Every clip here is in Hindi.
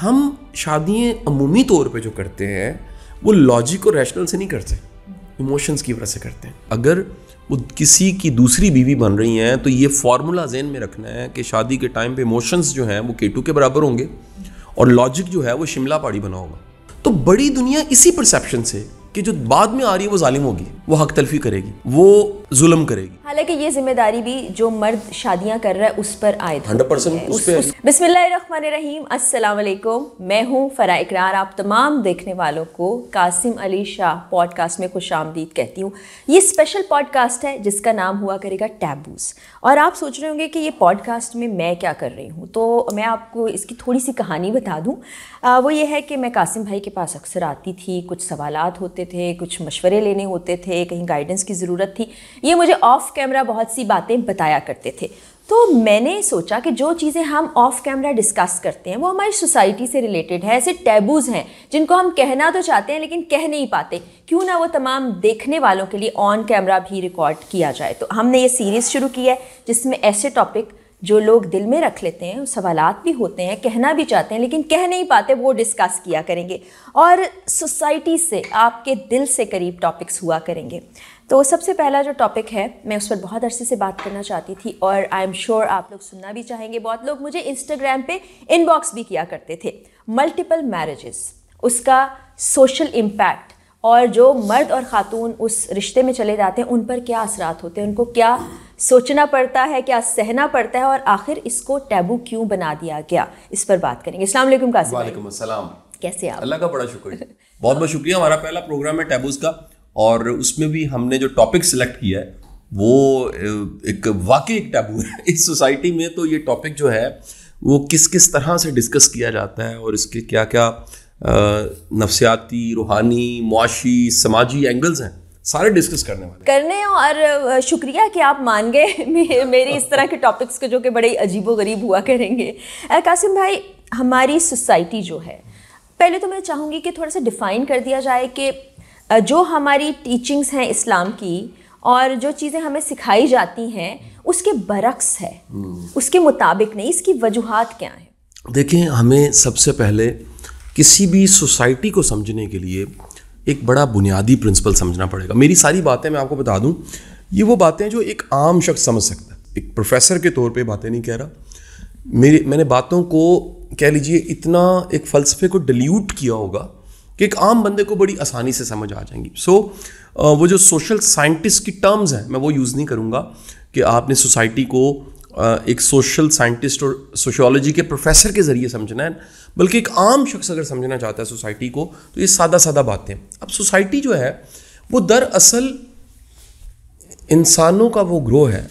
हम शादियाँ अमूमी तौर पर जो करते हैं वो लॉजिक और रैशनल से नहीं करते इमोशंस की वजह से करते हैं अगर वो किसी की दूसरी बीवी बन रही हैं तो ये फार्मूला जेन में रखना है कि शादी के टाइम पे इमोशंस जो हैं वो केटू के बराबर होंगे और लॉजिक जो है वो शिमला पहाड़ी बना होगा तो बड़ी दुनिया इसी परसेप्शन से कि जो बाद में आ रही है वो जालिम होगी वो हक तलफी करेगी वो जुलम करेगी हालांकि ये जिम्मेदारी भी जो मर्द शादियां कर रहा है उस पर आए हंड्रेड परसेंट बिस्मिल्लाम मैं हूँ फरा इकरार आप तमाम देखने वालों को कासिम अली शाह पॉडकास्ट में खुश आमदीद कहती हूँ ये स्पेशल पॉडकास्ट है जिसका नाम हुआ करेगा टैबूज और आप सोच रहे होंगे कि ये पॉडकास्ट में मैं क्या कर रही हूँ तो मैं आपको इसकी थोड़ी सी कहानी बता दूँ वो ये है कि मैं कासिम भाई के पास अक्सर आती थी कुछ सवाल होते थे कुछ मशवरे लेने होते थे कहीं गाइडेंस की ज़रूरत थी ये मुझे ऑफ कैमरा बहुत सी बातें बताया करते थे तो मैंने सोचा कि जो चीज़ें हम ऑफ कैमरा डिस्कस करते हैं वो हमारी सोसाइटी से रिलेटेड है ऐसे टैबूज़ हैं जिनको हम कहना तो चाहते हैं लेकिन कह नहीं पाते क्यों ना वो तमाम देखने वालों के लिए ऑन कैमरा भी रिकॉर्ड किया जाए तो हमने ये सीरीज़ शुरू की है जिसमें ऐसे टॉपिक जो लोग दिल में रख लेते हैं सवाल भी होते हैं कहना भी चाहते हैं लेकिन कह नहीं पाते वो डिस्कस किया करेंगे और सोसाइटी से आपके दिल से करीब टॉपिक्स हुआ करेंगे तो सबसे पहला जो टॉपिक है मैं उस पर बहुत अरसे से बात करना चाहती थी और आई एम श्योर आप लोग सुनना भी चाहेंगे बहुत लोग मुझे इंस्टाग्राम पे इनबॉक्स भी किया करते थे मल्टीपल मैरिजेस उसका सोशल इम्पैक्ट और जो मर्द और ख़ातून उस रिश्ते में चले जाते हैं उन पर क्या असरात होते हैं उनको क्या सोचना पड़ता है क्या सहना पड़ता है और आखिर इसको टैबू क्यों बना दिया गया इस पर बात करेंगे इस्लाम कासिम कैसे आप अल्लाह का बड़ा शुक्रिया बहुत बहुत शुक्रिया हमारा पहला प्रोग्राम है टैबूज का और उसमें भी हमने जो टॉपिक सिलेक्ट किया है वो एक वाकई एक टैबू है इस सोसाइटी में तो ये टॉपिक जो है वो किस किस तरह से डिस्कस किया जाता है और इसके क्या क्या नफसियाती रूहानी मुआशी समाजी एंगल्स हैं सारे डिस्कस करने वाले करने और शुक्रिया कि आप मान गए मेरे इस तरह के टॉपिक्स को जो कि बड़े अजीबो गरीब हुआ करेंगे कासिम भाई हमारी सोसाइटी जो है पहले तो मैं चाहूँगी कि थोड़ा सा डिफ़ाइन कर दिया जाए कि जो हमारी टीचिंग्स हैं इस्लाम की और जो चीज़ें हमें सिखाई जाती हैं उसके बरक्स है हम्म। उसके मुताबिक नहीं इसकी वजूहत क्या हैं देखें हमें सबसे पहले किसी भी सोसाइटी को समझने के लिए एक बड़ा बुनियादी प्रिंसिपल समझना पड़ेगा मेरी सारी बातें मैं आपको बता दूं ये वो बातें जो एक आम शख्स समझ सकता है एक प्रोफेसर के तौर पे बातें नहीं कह रहा मेरी मैंने बातों को कह लीजिए इतना एक फ़लसफे को डिल्यूट किया होगा कि एक आम बंदे को बड़ी आसानी से समझ आ जाएंगी सो so, वो जो सोशल साइंटिस्ट की टर्म्स हैं मैं वो यूज़ नहीं करूँगा कि आपने सोसाइटी को एक सोशल साइंटिस्ट और सोशियोलॉजी के प्रोफेसर के ज़रिए समझना है बल्कि एक आम शख्स अगर समझना चाहता है सोसाइटी को तो ये सादा सादा बातें अब सोसाइटी जो है वो दरअसल इंसानों का वो ग्रोह है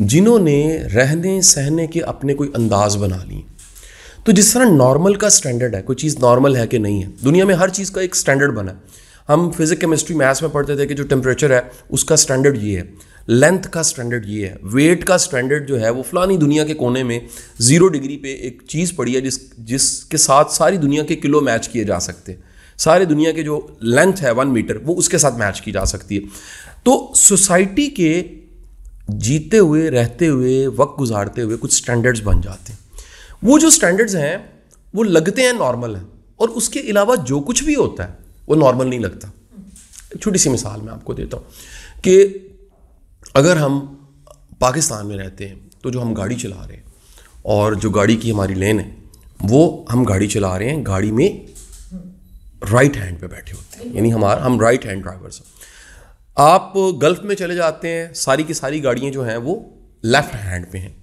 जिन्होंने रहने सहने के अपने कोई अंदाज बना लिए तो जिस तरह नॉर्मल का स्टैंडर्ड है कोई चीज़ नॉर्मल है कि नहीं है दुनिया में हर चीज़ का एक स्टैंडर्ड बना है हम फिज़िक केमिस्ट्री मैथ्स में पढ़ते थे कि जो टेम्परेचर है उसका स्टैंडर्ड ये है लेंथ का स्टैंडर्ड ये है वेट का स्टैंडर्ड जो है वो फलानी दुनिया के कोने में ज़ीरो डिग्री पे एक चीज़ पड़ी है जिस जिसके साथ सारी दुनिया के किलो मैच किए जा सकते हैं सारी दुनिया के जो लेंथ है वन मीटर वो उसके साथ मैच की जा सकती है तो सोसाइटी के जीते हुए रहते हुए वक्त गुजारते हुए कुछ स्टैंडर्ड्स बन जाते हैं वो जो स्टैंडर्ड्स हैं वो लगते हैं नॉर्मल हैं और उसके अलावा जो कुछ भी होता है वो नॉर्मल नहीं लगता छोटी सी मिसाल मैं आपको देता हूँ कि अगर हम पाकिस्तान में रहते हैं तो जो हम गाड़ी चला रहे हैं और जो गाड़ी की हमारी लेन है वो हम गाड़ी चला रहे हैं गाड़ी में राइट हैंड पे बैठे होते हैं यानी हमारा हम राइट हैंड ड्राइवर्स हैं आप गल्फ में चले जाते हैं सारी की सारी गाड़ियाँ जो हैं वो लेफ्ट हैंड पे हैं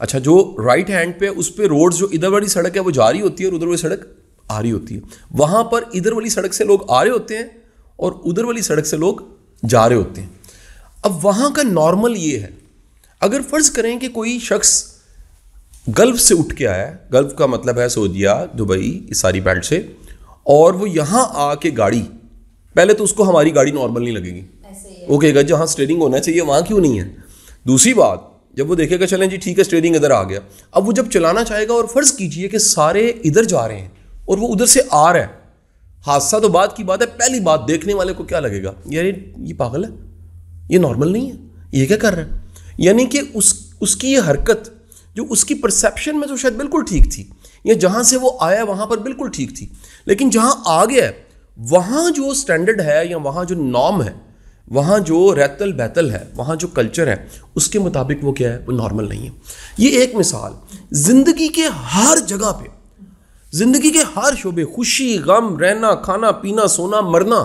अच्छा जो राइट हैंड पे उस पर रोड्स जो इधर वाली सड़क है वो जा रही होती है और उधर वाली सड़क आ रही होती है वहाँ पर इधर वाली सड़क से लोग आ रहे होते हैं और उधर वाली सड़क से लोग जा रहे होते हैं अब वहाँ का नॉर्मल ये है अगर फ़र्ज करें कि कोई शख्स गल्फ से उठ के आया गल्फ का मतलब है सऊदिया दुबई इस सारी बेल्ट से और वो यहाँ आके गाड़ी पहले तो उसको हमारी गाड़ी नॉर्मल नहीं लगेगी वो कहेगा जहाँ स्टेयरिंग होना चाहिए वहाँ क्यों नहीं है दूसरी बात जब वो देखेगा चलें जी ठीक है स्टेयरिंग इधर आ गया अब वो जब चलाना चाहेगा और फ़र्ज़ कीजिए कि सारे इधर जा रहे हैं और वो उधर से आ रहा है हादसा तो बात की बात है पहली बात देखने वाले को क्या लगेगा यार ये पागल है ये नॉर्मल नहीं है ये क्या कर रहा है यानी कि उस उसकी ये हरकत जो उसकी परसेप्शन में तो शायद बिल्कुल ठीक थी या जहाँ से वो आया वहाँ पर बिल्कुल ठीक थी लेकिन जहाँ आ गया है वहाँ जो स्टैंडर्ड है या वहाँ जो नॉर्म है वहाँ जो रैतल बैतल है वहाँ जो कल्चर है उसके मुताबिक वो क्या है वो नॉर्मल नहीं है ये एक मिसाल ज़िंदगी के हर जगह पे ज़िंदगी के हर शोबे खुशी गम रहना खाना पीना सोना मरना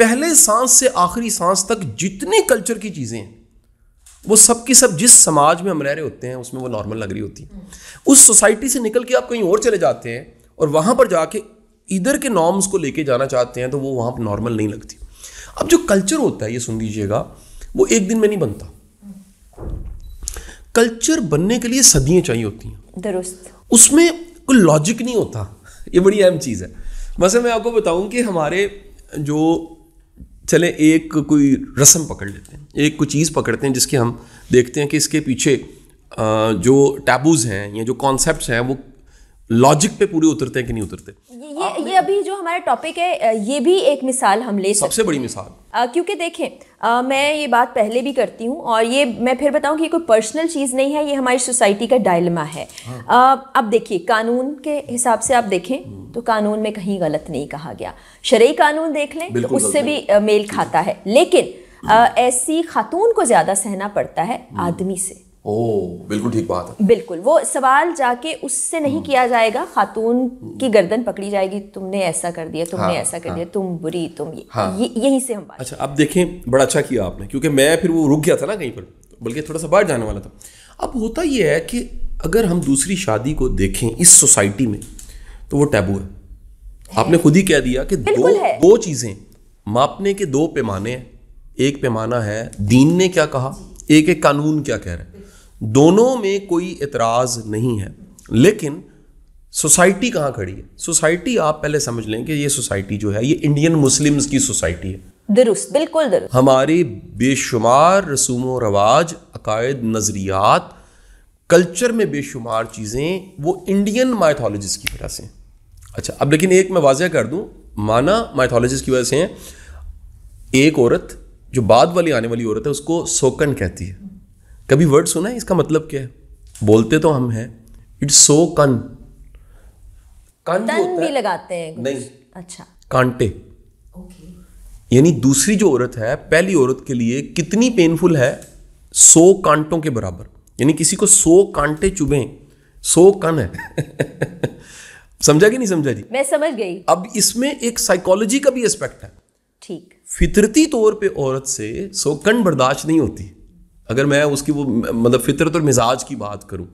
पहले सांस से आखिरी सांस तक जितनी कल्चर की चीज़ें वो सब की सब जिस समाज में हम रह रहे होते हैं उसमें वो नॉर्मल लग रही होती है उस सोसाइटी से निकल के आप कहीं और चले जाते हैं और वहाँ पर जाके इधर के नॉर्म्स को लेके जाना चाहते हैं तो वो वहाँ पर नॉर्मल नहीं लगती अब जो कल्चर होता है ये सुन लीजिएगा वो एक दिन में नहीं बनता कल्चर बनने के लिए सदियाँ चाहिए होती हैं दुरुस्त उसमें कोई लॉजिक नहीं होता ये बड़ी अहम चीज़ है वैसे मैं आपको बताऊँ कि हमारे जो चलें एक कोई रस्म पकड़ लेते हैं एक कोई चीज़ पकड़ते हैं जिसके हम देखते हैं कि इसके पीछे जो टैबूज हैं या जो कॉन्सेप्ट हैं वो लॉजिक पे पूरे उतरते हैं कि नहीं उतरते ये ये अभी जो हमारा टॉपिक है ये भी एक मिसाल हम ले सबसे बड़ी मिसाल क्योंकि देखें आ, मैं ये बात पहले भी करती हूँ और ये मैं फिर बताऊँ कि ये कोई पर्सनल चीज़ नहीं है ये हमारी सोसाइटी का डायलमा है हाँ। आ, अब देखिए कानून के हिसाब से आप देखें तो कानून में कहीं गलत नहीं कहा गया शरय कानून देख लें तो उससे भी मेल खाता है लेकिन ऐसी खातून को ज़्यादा सहना पड़ता है हम्म। आदमी से ओ बिल्कुल ठीक बात है बिल्कुल वो सवाल जाके उससे नहीं हम्म। किया जाएगा खातून हम्म। की गर्दन पकड़ी जाएगी तुमने ऐसा कर दिया तुमने हाँ, ऐसा कर हाँ, दिया तुम बुरी तुम ये, हाँ, ये यहीं से हम बात अच्छा अब देखें बड़ा अच्छा किया आपने क्योंकि मैं फिर वो रुक गया था ना कहीं पर बल्कि थोड़ा सा बाहर जाने वाला था अब होता ये है कि अगर हम दूसरी शादी को देखें इस सोसाइटी में तो वो टैबू है, आपने खुद ही कह दिया कि दो दो चीज़ें मापने के दो पैमाने एक पैमाना है दीन ने क्या कहा एक एक कानून क्या कह रहे हैं दोनों में कोई एतराज़ नहीं है लेकिन सोसाइटी कहाँ खड़ी है सोसाइटी आप पहले समझ लें कि ये सोसाइटी जो है ये इंडियन मुस्लिम्स की सोसाइटी है दुरुस्त बिल्कुल दुरुस्त हमारी बेशुमार रसूम व रवाज अकायद नज़रियात कल्चर में बेशुमार चीज़ें वो इंडियन माइथोलॉजिस्ट की वजह से अच्छा अब लेकिन एक मैं वाजह कर दूँ माना माइथोलॉजिस्ट की वजह से एक औरत जो बाद वाली आने वाली औरत है उसको सोकन कहती है कभी वर्ड सुना है इसका मतलब क्या है बोलते तो हम हैं इट्स सो कन कन भी है? लगाते हैं नहीं अच्छा कांटे ओके यानी दूसरी जो औरत है पहली औरत के लिए कितनी पेनफुल है सो कांटों के बराबर यानी किसी को सो कांटे चुभे सो कन है समझा कि नहीं समझा जी मैं समझ गई अब इसमें एक साइकोलॉजी का भी एस्पेक्ट है ठीक फितरती तौर पे औरत से सोकन बर्दाश्त नहीं होती अगर मैं उसकी वो मतलब फितरत और मिजाज की बात करूं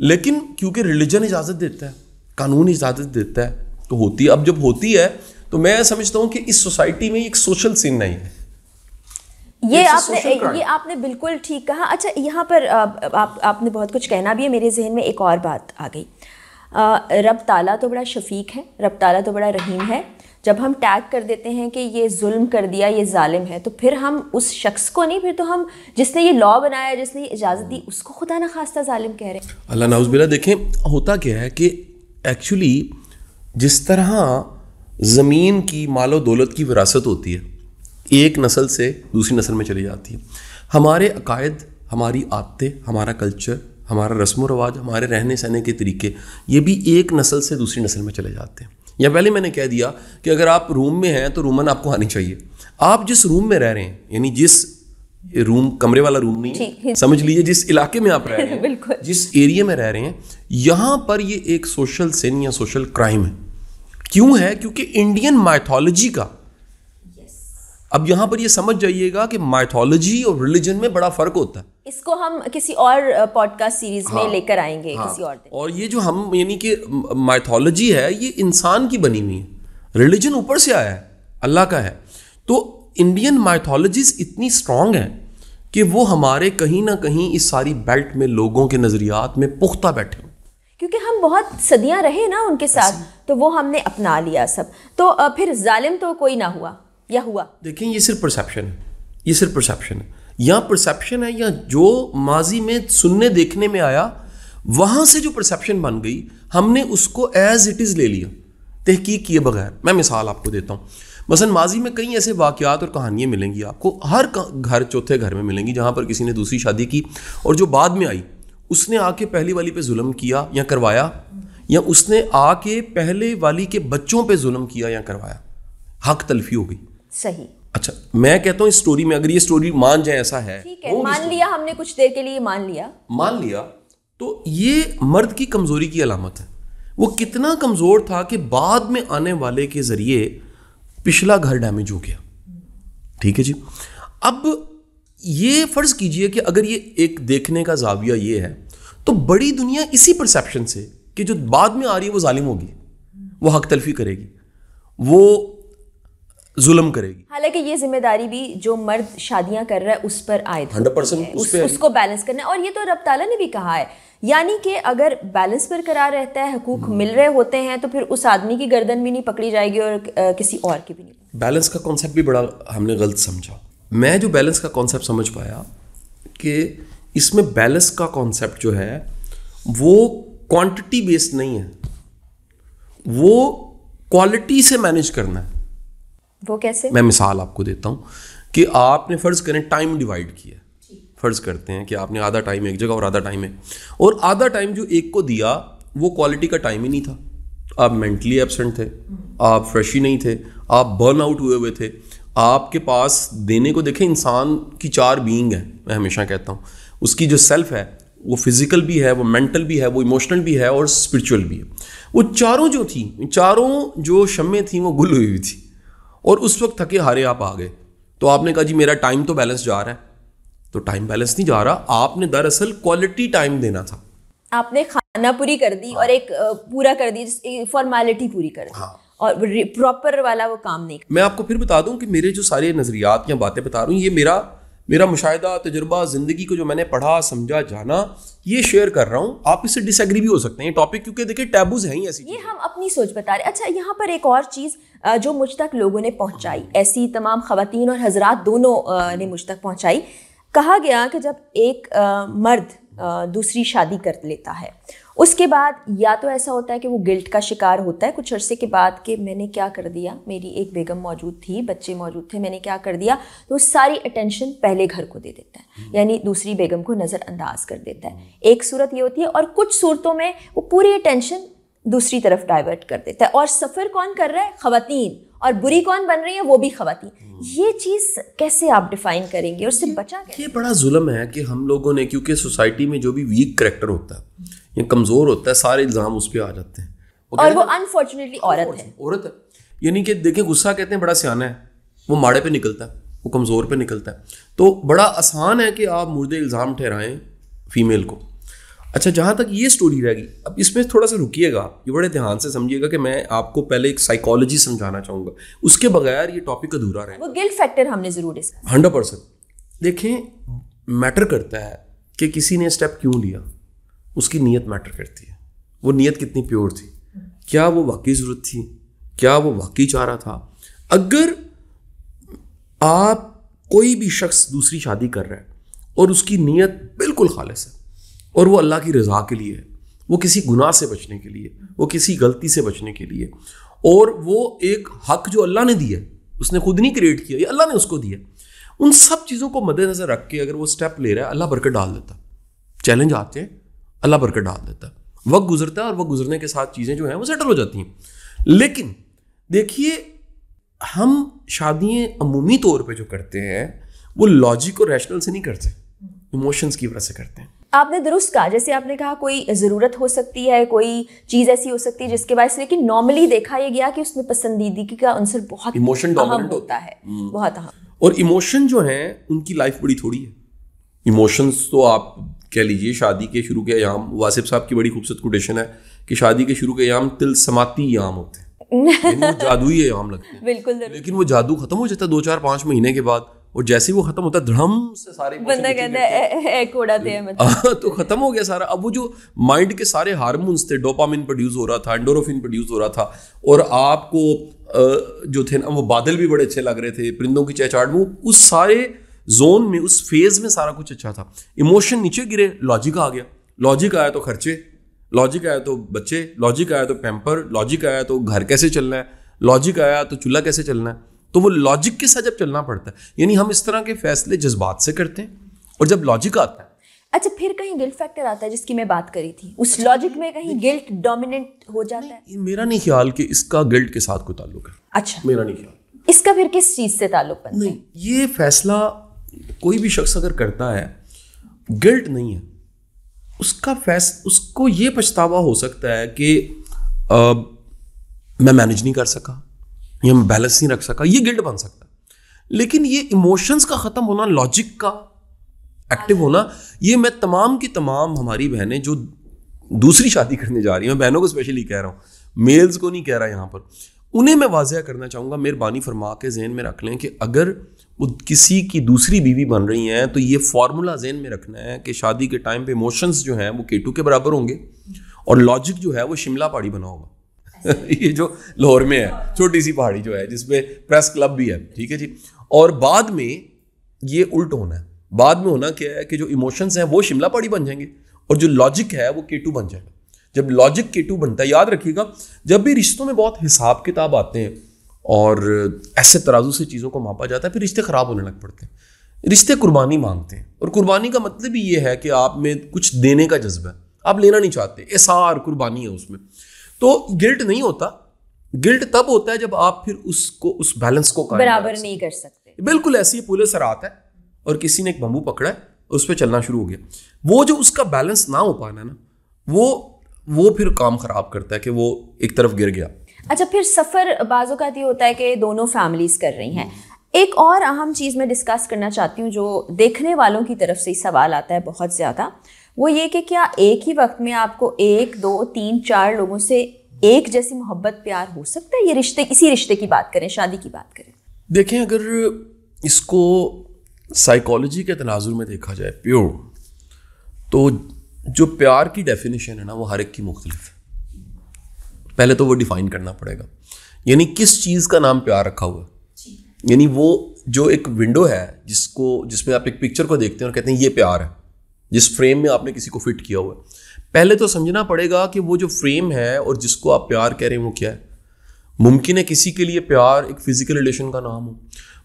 लेकिन क्योंकि रिलीजन इजाज़त देता है कानून इजाज़त देता है तो होती है अब जब होती है तो मैं समझता हूँ कि इस सोसाइटी में एक सोशल सीन नहीं है ये आपने ये आपने बिल्कुल ठीक कहा अच्छा यहाँ पर आप, आप आपने बहुत कुछ कहना भी है मेरे जहन में एक और बात आ गई रब ताला तो बड़ा शफीक है रब ताला तो बड़ा रहीम है जब हम टैग कर देते हैं कि ये जुल्म कर दिया ये जालिम है तो फिर हम उस शख्स को नहीं फिर तो हम जिसने ये लॉ बनाया जिसने ये इजाज़त दी उसको खुदा ना खास्ता जालिम कह रहे हैं अल्लाह नाउजबिला देखें होता क्या है कि एक्चुअली जिस तरह ज़मीन की मालो दौलत की विरासत होती है एक नस्ल से दूसरी नस्ल में चली जाती है हमारे अकायद हमारी आदतें हमारा कल्चर हमारा रस्म व रवाज हमारे रहने सहने के तरीके ये भी एक नस्ल से दूसरी नस्ल में चले जाते हैं या पहले मैंने कह दिया कि अगर आप रूम में हैं तो रूमन आपको आनी चाहिए आप जिस रूम में रह रहे हैं यानी जिस रूम कमरे वाला रूम नहीं है समझ लीजिए जिस इलाके में आप रह रहे हैं बिल्कुल जिस एरिया में रह रहे हैं यहाँ पर ये एक सोशल सिन या सोशल क्राइम है क्यों है क्योंकि इंडियन माइथोलॉजी का अब यहाँ पर ये समझ जाइएगा कि माइथोलॉजी और रिलीजन में बड़ा फर्क होता है इसको हम किसी और पॉडकास्ट सीरीज हाँ, में लेकर आएंगे हाँ, किसी और दिन और ये जो हम यानी कि माइथोलॉजी है ये इंसान की बनी हुई है रिलीजन ऊपर से आया है अल्लाह का है तो इंडियन माइथोलॉजीज इतनी स्ट्रांग है कि वो हमारे कहीं ना कहीं इस सारी बेल्ट में लोगों के नज़रियात में पुख्ता बैठे हुए क्योंकि हम बहुत सदियां रहे ना उनके साथ तो वो हमने अपना लिया सब तो फिर जालिम तो कोई ना हुआ या हुआ देखिए ये सिर्फ परसेप्शन है ये सिर्फ परसेप्शन है या परसेप्शन है या जो माजी में सुनने देखने में आया वहाँ से जो परसेप्शन बन गई हमने उसको एज इट इज़ ले लिया तहकीक किए बगैर मैं मिसाल आपको देता हूँ मसन माजी में कई ऐसे वाक़ात और कहानियाँ मिलेंगी आपको हर घर चौथे घर में मिलेंगी जहाँ पर किसी ने दूसरी शादी की और जो बाद में आई उसने आके पहली वाली पे जुल्म किया या करवाया या उसने आके पहले वाली के बच्चों पे जुल्म किया या करवाया हक तलफी हो गई सही अच्छा मैं कहता हूँ इस स्टोरी में अगर ये स्टोरी मान जाए ऐसा है ठीक है मान लिया हमने कुछ देर के लिए मान लिया मान लिया तो ये मर्द की कमजोरी की अलामत है वो कितना कमजोर था कि बाद में आने वाले के जरिए पिछला घर डैमेज हो गया ठीक है जी अब ये फर्ज कीजिए कि अगर ये एक देखने का जाविया ये है तो बड़ी दुनिया इसी परसेप्शन से कि जो बाद में आ रही है वो जालिम होगी वो हक तलफी करेगी वो जुलम करेगी हालांकि ये जिम्मेदारी भी जो मर्द शादियां कर रहा है उस पर आए हंड्रेड परसेंट उस, उसको बैलेंस करना है और ये तो रब ताला ने भी कहा है यानी कि अगर बैलेंस पर करार रहता है हकूक हम्म। मिल रहे होते हैं तो फिर उस आदमी की गर्दन भी नहीं पकड़ी जाएगी और किसी और की भी नहीं बैलेंस का कॉन्सेप्ट भी बड़ा हमने गलत समझा मैं जो बैलेंस का कॉन्सेप्ट समझ पाया कि इसमें बैलेंस का कॉन्सेप्ट जो है वो क्वांटिटी बेस्ड नहीं है वो क्वालिटी से मैनेज करना है वो कैसे मैं मिसाल आपको देता हूँ कि आपने फ़र्ज़ करें टाइम डिवाइड किया फ़र्ज़ करते हैं कि आपने आधा टाइम एक जगह और आधा टाइम है और आधा टाइम जो एक को दिया वो क्वालिटी का टाइम ही नहीं था आप मेंटली एबसेंट थे हम्म। आप फ्रेश ही नहीं थे आप बर्न आउट हुए हुए थे आपके पास देने को देखें इंसान की चार बींग है मैं हमेशा कहता हूँ उसकी जो सेल्फ है वो फिज़िकल भी है वो मेंटल भी है वो इमोशनल भी है और स्पिरिचुअल भी है वो चारों जो थी चारों जो शमें थी वो गुल हुई हुई थी और उस वक्त थके हारे आप आ गए तो आपने कहा जी मेरा टाइम तो बैलेंस जा रहा है तो टाइम बैलेंस नहीं जा रहा आपने दरअसल क्वालिटी टाइम देना था आपने खाना पूरी कर दी हाँ। और एक पूरा कर दी फॉर्मेलिटी पूरी कर दी हाँ। और प्रॉपर वाला वो काम नहीं मैं आपको फिर बता दूं कि मेरे जो सारे नज़रियात या बातें बता रहा हूँ ये मेरा मेरा मुशाहिदा तजुर्बा ज़िंदगी को जो मैंने पढ़ा समझा जाना ये शेयर कर रहा हूँ आप इससे डिसएग्री भी हो सकते हैं टॉपिक क्योंकि देखिए टैबूज हैं ही ऐसी ये हम अपनी सोच बता रहे अच्छा यहाँ पर एक और चीज़ जो मुझ तक लोगों ने पहुँचाई ऐसी तमाम ख़वान और हजरात दोनों ने मुझ तक पहुँचाई कहा गया कि जब एक मर्द दूसरी शादी कर लेता है उसके बाद या तो ऐसा होता है कि वो गिल्ट का शिकार होता है कुछ अरसे के बाद कि मैंने क्या कर दिया मेरी एक बेगम मौजूद थी बच्चे मौजूद थे मैंने क्या कर दिया तो सारी अटेंशन पहले घर को दे देता है हम्म। यानी दूसरी बेगम को नज़रअंदाज कर देता है हम्म। एक सूरत ये होती है और कुछ सूरतों में वो पूरी अटेंशन दूसरी तरफ डाइवर्ट कर देता है और सफ़र कौन कर रहा है ख़वातीन और बुरी कौन बन रही है वो भी खातन हम्म। ये चीज़ कैसे आप डिफाइन करेंगे और उससे बचा कैसे? ये बड़ा जुल्म है कि हम लोगों ने क्योंकि सोसाइटी में जो भी वीक करेक्टर होता है या कमज़ोर होता है सारे इल्ज़ाम उस पर आ जाते हैं और वो अनफॉर्चुनेटली औरत है औरत है यानी कि देखिए गुस्सा कहते हैं बड़ा सियाना है वो माड़े पे निकलता है वो कमज़ोर पे निकलता है तो बड़ा आसान है कि आप मुर्दे इल्ज़ाम ठहराएं फीमेल को अच्छा जहाँ तक ये स्टोरी रहेगी अब इसमें थोड़ा सा रुकिएगा आप ये बड़े ध्यान से समझिएगा कि मैं आपको पहले एक साइकोलॉजी समझाना चाहूँगा उसके बगैर ये टॉपिक अधूरा रहे वो गिल्ट फैक्टर हमने ज़रूर हंड्रेड परसेंट देखें मैटर करता है कि किसी ने स्टेप क्यों लिया उसकी नीयत मैटर करती है वो नीयत कितनी प्योर थी क्या वो वाकई ज़रूरत थी क्या वो वाकई चाह रहा था अगर आप कोई भी शख्स दूसरी शादी कर रहा है और उसकी नीयत बिल्कुल खालिश है और वो अल्लाह की रज़ा के लिए है वो किसी गुनाह से बचने के लिए वो किसी गलती से बचने के लिए और वो एक हक जो अल्लाह ने दिया उसने खुद नहीं क्रिएट किया ये अल्लाह ने उसको दिया उन सब चीज़ों को मद्देनज़र रख के अगर वो स्टेप ले रहा है अल्लाह बरकत डाल देता चैलेंज आते हैं अल्लाह बरकत डाल देता वक्त गुजरता है और वक्त गुजरने के साथ चीज़ें जो हैं वो सेटल हो जाती हैं लेकिन देखिए हम शादियाँ अमूमी तौर पर जो करते हैं वो लॉजिक और रैशनल से नहीं करते इमोशंस की वजह से करते हैं आपने दुरुस्त कहा जैसे आपने कहा कोई ज़रूरत हो सकती है कोई चीज़ ऐसी हो सकती है जिसके बाद लेकिन नॉर्मली देखा यह गया कि उसमें पसंदीदगी का आंसर बहुत इमोशन अहम होता है हम्म। बहुत अहम और इमोशन जो है उनकी लाइफ बड़ी थोड़ी है इमोशंस तो आप कह लीजिए शादी के शुरू के आयाम वासिफ साहब की बड़ी खूबसूरत कोटेशन है कि शादी के शुरू के आयाम तिल समाती अयाम होते हैं जादू ही अयाम लगते हैं बिल्कुल लेकिन वो जादू खत्म हो जाता है दो चार पाँच महीने के बाद और जैसे ही वो खत्म होता है धड़म से सारे बंदा कहता है मतलब तो खत्म हो गया सारा अब वो जो माइंड के सारे हार्मोन्स थे डोपामिन प्रोड्यूस हो रहा था एंडोरोफिन प्रोड्यूस हो रहा था और आपको जो थे ना वो बादल भी बड़े अच्छे लग रहे थे परिंदों की चहचाहट वो उस सारे जोन में उस फेज में सारा कुछ अच्छा था इमोशन नीचे गिरे लॉजिक आ गया लॉजिक आया तो खर्चे लॉजिक आया तो बच्चे लॉजिक आया तो पैम्पर लॉजिक आया तो घर कैसे चलना है लॉजिक आया तो चूल्हा कैसे चलना है तो वो लॉजिक के साथ जब चलना पड़ता है यानी हम इस तरह के फैसले जज्बात से करते हैं और जब लॉजिक आता है अच्छा फिर कहीं गिल्ट फैक्टर आता है जिसकी मैं बात करी थी उस लॉजिक अच्छा, में कहीं गिल्ट डोमिनेंट हो जाता है मेरा नहीं ख्याल कि इसका गिल्ट के साथ कोई ताल्लुक है अच्छा मेरा नहीं ख्याल इसका फिर किस चीज़ से ताल्लुक बनता नहीं ये फैसला कोई भी शख्स अगर करता है गिल्ट नहीं है उसका फैस उसको ये पछतावा हो सकता है कि आ, मैं मैनेज नहीं कर सका ये हम बैलेंस नहीं रख सका ये गिल्ट बन सकता लेकिन ये इमोशंस का ख़त्म होना लॉजिक का एक्टिव होना ये मैं तमाम की तमाम हमारी बहनें जो दूसरी शादी करने जा रही हैं मैं बहनों को स्पेशली कह रहा हूँ मेल्स को नहीं कह रहा यहाँ पर उन्हें मैं वाजिया करना चाहूँगा मेहरबानी फरमा के जहन में रख लें कि अगर वो किसी की दूसरी बीवी बन रही हैं तो ये फार्मूला जहन में रखना है कि शादी के टाइम पे इमोशंस जो हैं वो केटू के बराबर होंगे और लॉजिक जो है वो शिमला पहाड़ी बना होगा ये जो लाहौर में है छोटी सी पहाड़ी जो है जिसमें प्रेस क्लब भी है ठीक है जी और बाद में ये उल्ट होना है बाद में होना क्या है कि जो इमोशंस हैं वो शिमला पहाड़ी बन जाएंगे और जो लॉजिक है वो केटू बन जाएगा जब लॉजिक केटू बनता है याद रखिएगा जब भी रिश्तों में बहुत हिसाब किताब आते हैं और ऐसे तराजू से चीज़ों को मापा जाता है फिर रिश्ते ख़राब होने लग पड़ते हैं रिश्ते कुर्बानी मांगते हैं और कुर्बानी का मतलब ही ये है कि आप में कुछ देने का जज्बा है आप लेना नहीं चाहते एसार कुर्बानी है उसमें तो गिल्ट नहीं होता गिल्ट तब होता है जब आप फिर उसको उस बैलेंस को बराबर नहीं कर सकते बिल्कुल ऐसी पुलिस रात है और किसी ने एक बंबू पकड़ा है उस पर चलना शुरू हो गया वो जो उसका बैलेंस ना हो पाना ना वो वो फिर काम खराब करता है कि वो एक तरफ गिर गया अच्छा फिर सफ़र बाजू का तो ये होता है कि दोनों फैमिलीज़ कर रही हैं एक और अहम चीज़ मैं डिस्कस करना चाहती हूँ जो देखने वालों की तरफ से सवाल आता है बहुत ज़्यादा वो ये कि क्या एक ही वक्त में आपको एक दो तीन चार लोगों से एक जैसी मोहब्बत प्यार हो सकता है ये रिश्ते इसी रिश्ते की बात करें शादी की बात करें देखें अगर इसको साइकोलॉजी के तनाजुर में देखा जाए प्योर तो जो प्यार की डेफिनेशन है ना वो हर एक की मुख्तलिफ है पहले तो वो डिफ़ाइन करना पड़ेगा यानी किस चीज़ का नाम प्यार रखा हुआ है यानी वो जो एक विंडो है जिसको जिसमें आप एक पिक्चर को देखते हैं और कहते हैं ये प्यार है जिस फ्रेम में आपने किसी को फिट किया हुआ है पहले तो समझना पड़ेगा कि वो जो फ्रेम है और जिसको आप प्यार कह रहे हैं वो क्या है मुमकिन है किसी के लिए प्यार एक फिज़िकल रिलेशन का नाम हो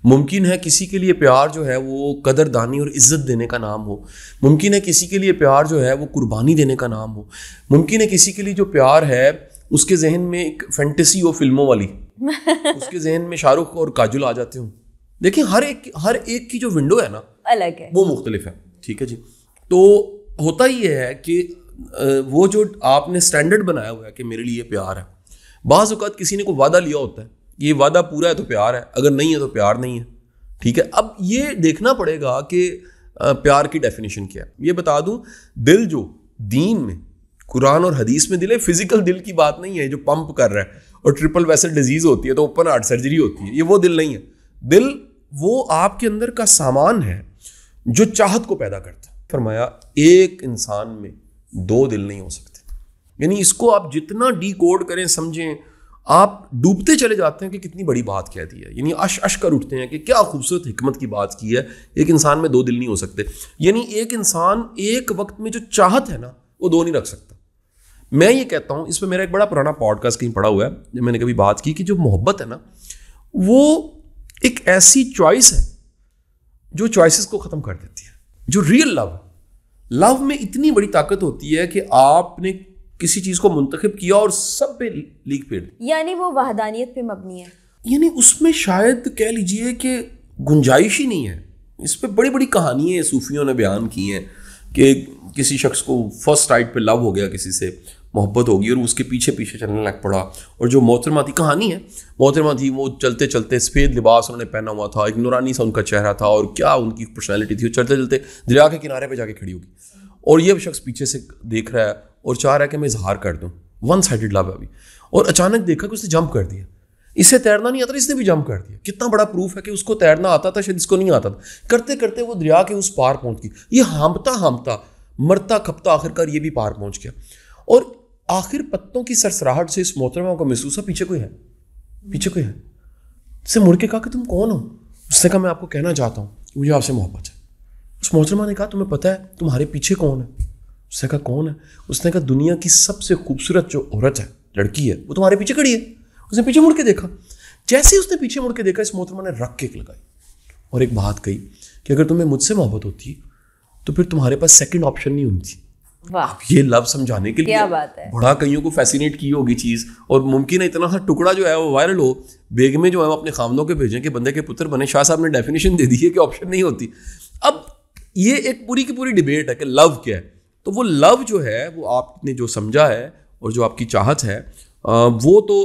मुमकिन है किसी के लिए प्यार जो है वो कदरदानी और इज्जत देने का नाम हो मुमकिन है किसी के लिए प्यार जो है वो कुर्बानी देने का नाम हो मुमकिन है किसी के लिए जो प्यार है उसके जहन में एक फैंटेसी हो फिल्मों वाली उसके जहन में शाहरुख और काजुल आ जाते हो देखिए हर एक हर एक की जो विंडो है ना अलग है वो मुख्तलिफ है ठीक है जी तो होता ही है कि वो जो आपने स्टैंडर्ड बनाया हुआ है कि मेरे लिए प्यार है बाज़ अवत किसी ने कोई वादा लिया होता है ये वादा पूरा है तो प्यार है अगर नहीं है तो प्यार नहीं है ठीक है अब ये देखना पड़ेगा कि प्यार की डेफिनेशन क्या है ये बता दूं दिल जो दीन में कुरान और हदीस में दिल है फिजिकल दिल की बात नहीं है जो पंप कर रहा है और ट्रिपल वैसल डिजीज़ होती है तो ओपन हार्ट सर्जरी होती है ये वो दिल नहीं है दिल वो आपके अंदर का सामान है जो चाहत को पैदा करता है फरमाया एक इंसान में दो दिल नहीं हो सकते यानी इसको आप जितना डी कोड करें समझें आप डूबते चले जाते हैं कि कितनी बड़ी बात कह दी है यानी अश अश कर उठते हैं कि क्या खूबसूरत हमत की बात की है एक इंसान में दो दिल नहीं हो सकते यानी एक इंसान एक वक्त में जो चाहत है ना वो दो नहीं रख सकता मैं ये कहता हूँ इस पर मेरा एक बड़ा पुराना पॉडकास्ट कहीं पड़ा हुआ है जब मैंने कभी बात की कि जो मोहब्बत है ना वो एक ऐसी चॉइस है जो चॉइसिस को ख़त्म कर देती है जो रियल लव लव में इतनी बड़ी ताकत होती है कि आपने किसी चीज को मुंतखब किया और सब पे लीक फेर यानी वो वाहदानियत पे मबनी है यानी उसमें शायद कह लीजिए कि गुंजाइश ही नहीं है इस पर बड़ी बड़ी कहानियाँ सूफियों ने बयान की हैं कि किसी शख्स को फर्स्ट राइट पे लव हो गया किसी से मोहब्बत होगी और उसके पीछे पीछे चलने लग पड़ा और जो मोहतरमा थी कहानी है मोहतरमा थी वो चलते चलते सफ़ेद लिबास उन्होंने पहना हुआ था एक नुरानी सा उनका चेहरा था और क्या उनकी पर्सनैलिटी थी वो चलते चलते दरिया के किनारे पर जाके खड़ी होगी और ये शख्स पीछे से देख रहा है और चाह रहा है कि मैं इजहार कर दूँ वन साइड लव अभी और अचानक देखा कि उसने जंप कर दिया इसे तैरना नहीं आता इसने भी जंप कर दिया कितना बड़ा प्रूफ है कि उसको तैरना आता था शायद इसको नहीं आता था करते करते वो दरिया के उस पार पहुंच गई ये हामता हामता मरता खपता आखिरकार ये भी पार पहुंच गया और आखिर पत्तों की सरसराहट से इस मोहतरमा को महसूस हुआ पीछे कोई है पीछे कोई है उससे मुड़ के कहा कि तुम कौन हो उसने कहा मैं आपको कहना चाहता हूँ कि मुझे आपसे मोहब्बत है उस मोहतरमा ने कहा तुम्हें पता है तुम्हारे पीछे कौन है उसने कहा कौन है उसने कहा दुनिया की सबसे खूबसूरत जो औरत है लड़की है वो तुम्हारे पीछे खड़ी है उसने पीछे मुड़ के देखा जैसे ही उसने पीछे मुड़ के देखा इस मोहतरमा ने रख केक लगाई और एक बात कही कि अगर तुम्हें मुझसे मोहब्बत होती तो फिर तुम्हारे पास सेकंड ऑप्शन नहीं होती आप ये लव समझाने के लिए क्या बात है बड़ा कईयों को फैसिनेट की होगी चीज और मुमकिन है इतना सा टुकड़ा जो है वो वायरल हो बेग में जो है अपने खामदों के भेजें कि बंदे के पुत्र बने शाह साहब ने डेफिनेशन दे दी है कि ऑप्शन नहीं होती अब ये एक पूरी की पूरी डिबेट है कि लव क्या है तो वो लव जो है वो आपने जो समझा है और जो आपकी चाहत है वो तो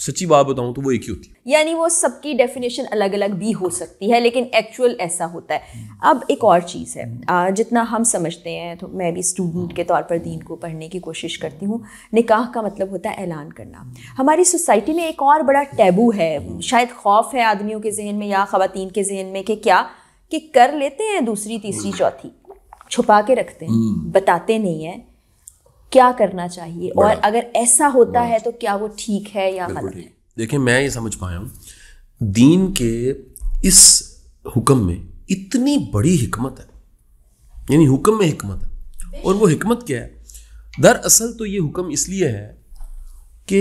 सच्ची बात बताऊं तो वो एक ही होती है यानी वो सबकी डेफिनेशन अलग अलग भी हो सकती है लेकिन एक्चुअल ऐसा होता है अब एक और चीज़ है जितना हम समझते हैं तो मैं भी स्टूडेंट के तौर पर दीन को पढ़ने की कोशिश करती हूँ निकाह का मतलब होता है ऐलान करना हमारी सोसाइटी में एक और बड़ा टैबू है शायद खौफ है आदमियों के जहन में या ख़वान के जहन में कि क्या कि कर लेते हैं दूसरी तीसरी चौथी छुपा के रखते हैं हम्म। बताते नहीं हैं क्या करना चाहिए और अगर ऐसा होता है तो क्या वो ठीक है या गलत है देखिए मैं ये समझ पाया हूँ दीन के इस हुक्म में इतनी बड़ी हिकमत है यानी हुक्म में हिकमत है और वो हिकमत क्या है दरअसल तो ये हुक्म इसलिए है कि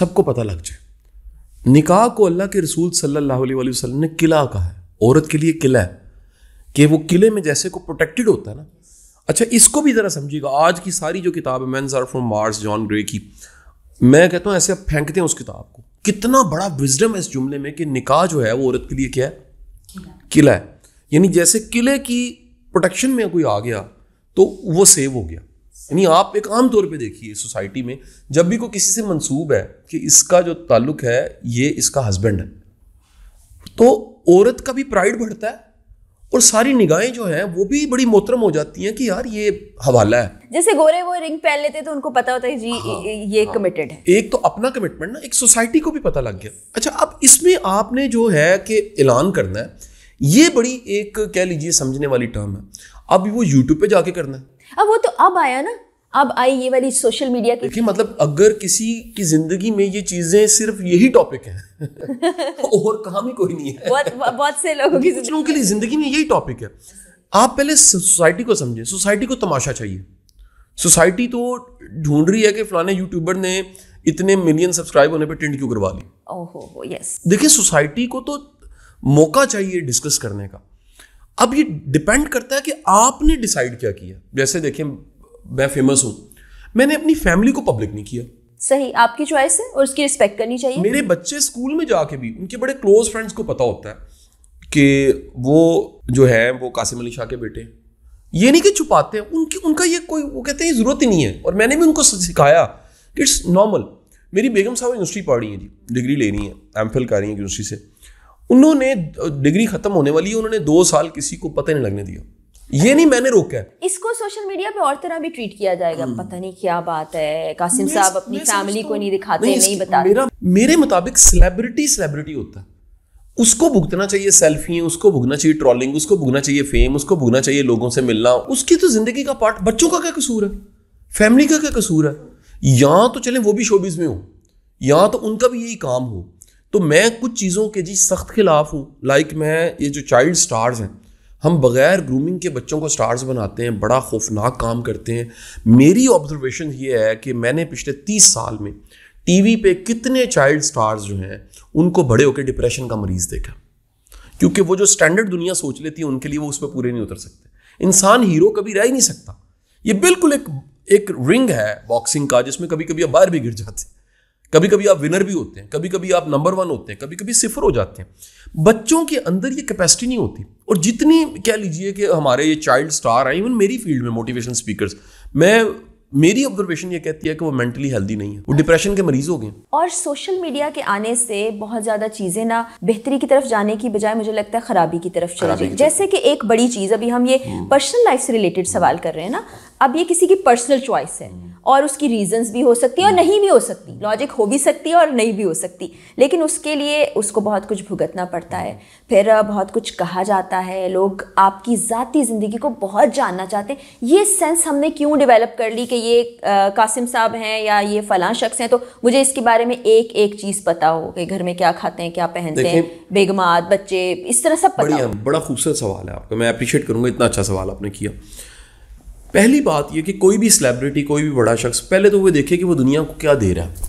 सबको पता लग जाए निकाह को अल्लाह के रसूल सल्लल्लाहु अलैहि वसल्लम ने किला कहा है औरत के लिए किला है कि वो किले में जैसे को प्रोटेक्टेड होता है ना अच्छा इसको भी ज़रा समझिएगा आज की सारी जो किताब है men's are from Mars John Gray की मैं कहता हूँ ऐसे आप फेंकते हैं उस किताब को कितना बड़ा विजडम है इस जुमले में कि निकाह जो है वो औरत के लिए क्या है किला है यानी जैसे किले की प्रोटेक्शन में कोई आ गया तो वो सेव हो गया यानी आप एक आम तौर पे देखिए सोसाइटी में जब भी कोई किसी से मंसूब है कि इसका जो ताल्लुक है ये इसका हस्बैंड है तो औरत का भी प्राइड बढ़ता है और सारी निगाहें जो हैं वो भी बड़ी मोहतरम हो जाती हैं कि यार ये हवाला है जैसे गोरे वो रिंग पहन लेते तो उनको पता होता है जी हाँ, ये हाँ, कमिटेड है एक तो अपना कमिटमेंट ना एक सोसाइटी को भी पता लग गया अच्छा अब इसमें आपने जो है कि ऐलान करना है ये बड़ी एक कह लीजिए समझने वाली टर्म है अब वो यूट्यूब पे जाके करना है अब वो तो अब आया ना अब आई ये वाली सोशल मीडिया की देखिए मतलब अगर किसी की जिंदगी में ये चीजें सिर्फ यही टॉपिक है और काम ही कोई नहीं है बहुत बहुत से लोगों की लोगों के लिए जिंदगी में यही टॉपिक है आप पहले सोसाइटी को समझें सोसाइटी को तमाशा चाहिए सोसाइटी तो ढूंढ रही है कि फलाने यूट्यूबर ने इतने मिलियन सब्सक्राइब होने पर ट्रेंड क्यों करवा ली यस देखिए सोसाइटी को तो मौका चाहिए डिस्कस करने का अब ये डिपेंड करता है कि आपने डिसाइड क्या किया जैसे देखिए मैं फेमस हूँ मैंने अपनी फैमिली को पब्लिक नहीं किया सही आपकी चॉइस है और उसकी रिस्पेक्ट करनी चाहिए मेरे बच्चे स्कूल में जाके भी उनके बड़े क्लोज फ्रेंड्स को पता होता है कि वो जो है वो कासिम अली शाह के बेटे हैं ये नहीं कि छुपाते हैं उनकी उनका ये कोई वो कहते हैं ज़रूरत ही नहीं है और मैंने भी उनको सिखाया कि इट्स नॉर्मल मेरी बेगम साहब यूनिवर्सिटी पढ़ रही हैं जी डिग्री ले रही हैं एम फिल कर रही है यूनिवर्सिटी से उन्होंने डिग्री ख़त्म होने वाली है उन्होंने दो साल किसी को पता नहीं लगने दिया ये नहीं मैंने रोका है इसको सोशल मीडिया पे और तरह भी ट्रीट किया जाएगा हम्म। पता नहीं क्या बात है कासिम साहब अपनी फैमिली को नहीं दिखाते नहीं, नहीं बताते मेरा मेरे मुताबिक सेलिब्रिटी सेलिब्रिटी होता है उसको भुगतना चाहिए सेल्फी उसको भुगतना चाहिए ट्रॉलिंग उसको भुगतना चाहिए फेम उसको भुगतना चाहिए लोगों से मिलना उसकी तो जिंदगी का पार्ट बच्चों का क्या कसूर है फैमिली का क्या कसूर है या तो चले वो भी शोबीज में हो या तो उनका भी यही काम हो तो मैं कुछ चीज़ों के जी सख्त खिलाफ हूँ लाइक मैं ये जो चाइल्ड स्टार्स हैं हम बग़ैर ग्रूमिंग के बच्चों को स्टार्स बनाते हैं बड़ा खौफनाक काम करते हैं मेरी ऑब्जर्वेशन ये है कि मैंने पिछले तीस साल में टीवी पे कितने चाइल्ड स्टार्स जो हैं उनको बड़े होकर डिप्रेशन का मरीज़ देखा क्योंकि वो जो स्टैंडर्ड दुनिया सोच लेती है उनके लिए वो उस पर पूरे नहीं उतर सकते इंसान हीरो कभी रह ही नहीं सकता ये बिल्कुल एक एक रिंग है बॉक्सिंग का जिसमें कभी कभी आप बाहर भी गिर जाते हैं कभी कभी आप विनर भी होते हैं कभी कभी आप नंबर वन होते हैं कभी कभी सिफर हो जाते हैं बच्चों के अंदर ये कैपेसिटी नहीं होती और जितनी कह लीजिए कि हमारे ये चाइल्ड स्टार हैं इवन मेरी फील्ड में मोटिवेशन स्पीकर्स मैं मेरी ऑब्जर्वेशन ये कहती है कि वो मेंटली हेल्दी नहीं है वो डिप्रेशन के मरीज हो गए और सोशल मीडिया के आने से बहुत ज्यादा चीजें ना बेहतरी की तरफ जाने की बजाय मुझे लगता है खराबी की तरफ चल रही जैसे कि एक बड़ी चीज अभी हम ये पर्सनल हम्म। लाइफ से रिलेटेड सवाल कर रहे हैं ना अब ये किसी की पर्सनल चॉइस है हम्म। और उसकी रीजंस भी हो सकती है और हम्म। नहीं भी हो सकती लॉजिक हो भी सकती है और नहीं भी हो सकती लेकिन उसके लिए उसको बहुत कुछ भुगतना पड़ता है फिर बहुत कुछ कहा जाता है लोग आपकी ज़ाती ज़िंदगी को बहुत जानना चाहते हैं ये सेंस हमने क्यों डेवलप कर ली कि ये कासिम साहब हैं या ये फलां शख्स हैं तो मुझे इसके बारे में एक एक चीज़ पता हो कि घर में क्या खाते हैं क्या पहनते हैं बेगमात बच्चे इस तरह सब पता हो बड़ा खूबसूरत सवाल है आपका मैं अप्रिशिएट करूँगा इतना अच्छा सवाल आपने किया पहली बात यह कि कोई भी सेलिब्रिटी कोई भी बड़ा शख्स पहले तो वो देखे कि वो दुनिया को क्या दे रहा है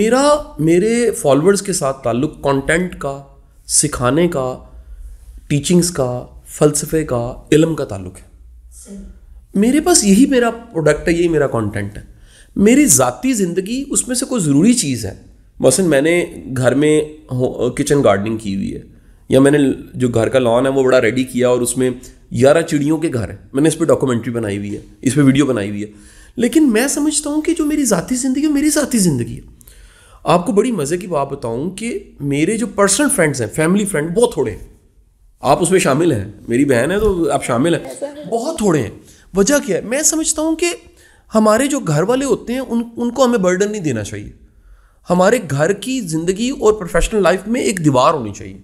मेरा मेरे फॉलोअर्स के साथ ताल्लुक कंटेंट का सिखाने का टीचिंग्स का फ़लसफ़े का इल्म का ताल्लुक है मेरे पास यही मेरा प्रोडक्ट है यही मेरा कंटेंट है मेरी ज़ाती ज़िंदगी उसमें से कोई ज़रूरी चीज़ है मसलन मैंने घर में किचन गार्डनिंग की हुई है या मैंने जो घर का लॉन है वो बड़ा रेडी किया और उसमें ग्यारह चिड़ियों के घर है मैंने इस पर डॉक्यूमेंट्री बनाई हुई है इस पर वीडियो बनाई हुई है लेकिन मैं समझता हूँ कि जो मेरी ज़ाती ज़िंदगी है मेरी ज़ाती ज़िंदगी है आपको बड़ी मज़े की बात बताऊँ कि मेरे जो पर्सनल फ्रेंड्स हैं फैमिली फ्रेंड बहुत थोड़े हैं आप उसमें शामिल हैं मेरी बहन है तो आप शामिल हैं बहुत थोड़े हैं वजह क्या है मैं समझता हूँ कि हमारे जो घर वाले होते हैं उन उनको हमें बर्डन नहीं देना चाहिए हमारे घर की ज़िंदगी और प्रोफेशनल लाइफ में एक दीवार होनी चाहिए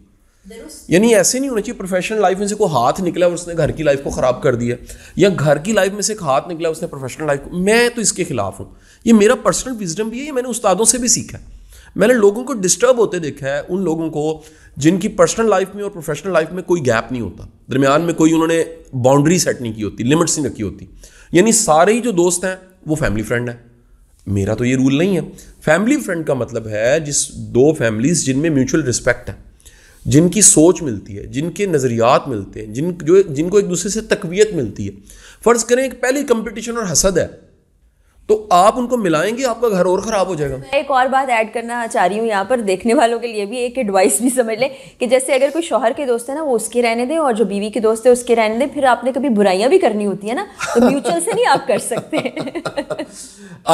यानी ऐसे नहीं होना चाहिए प्रोफेशनल लाइफ में से कोई हाथ निकला और उसने घर की लाइफ को ख़राब कर दिया या घर की लाइफ में से एक हाथ निकला उसने प्रोफेशनल लाइफ को मैं तो इसके खिलाफ हूँ ये मेरा पर्सनल विजडम भी है ये मैंने उस्तादों से भी सीखा है मैंने लोगों को डिस्टर्ब होते देखा है उन लोगों को जिनकी पर्सनल लाइफ में और प्रोफेशनल लाइफ में कोई गैप नहीं होता दरमियान में कोई उन्होंने बाउंड्री सेट नहीं की होती लिमिट्स नहीं रखी होती यानी सारे ही जो दोस्त हैं वो फैमिली फ्रेंड हैं मेरा तो ये रूल नहीं है फैमिली फ्रेंड का मतलब है जिस दो फैमिलीज जिनमें म्यूचुअल रिस्पेक्ट है जिनकी सोच मिलती है जिनके नज़रियात मिलते हैं जिन जो जिनको एक दूसरे से तकवीत मिलती है फ़र्ज़ करें एक पहली कंपटीशन और हसद है तो आप उनको मिलाएंगे आपका घर और ख़राब हो जाएगा मैं एक और बात ऐड करना चाह रही हूँ यहाँ पर देखने वालों के लिए भी एक एडवाइस भी समझ लें कि जैसे अगर कोई शोहर के दोस्त है ना वो उसके रहने दें और जो बीवी के दोस्त है उसके रहने दें फिर आपने कभी बुराइयाँ भी करनी होती है ना तो म्यूचुअल से नहीं आप कर सकते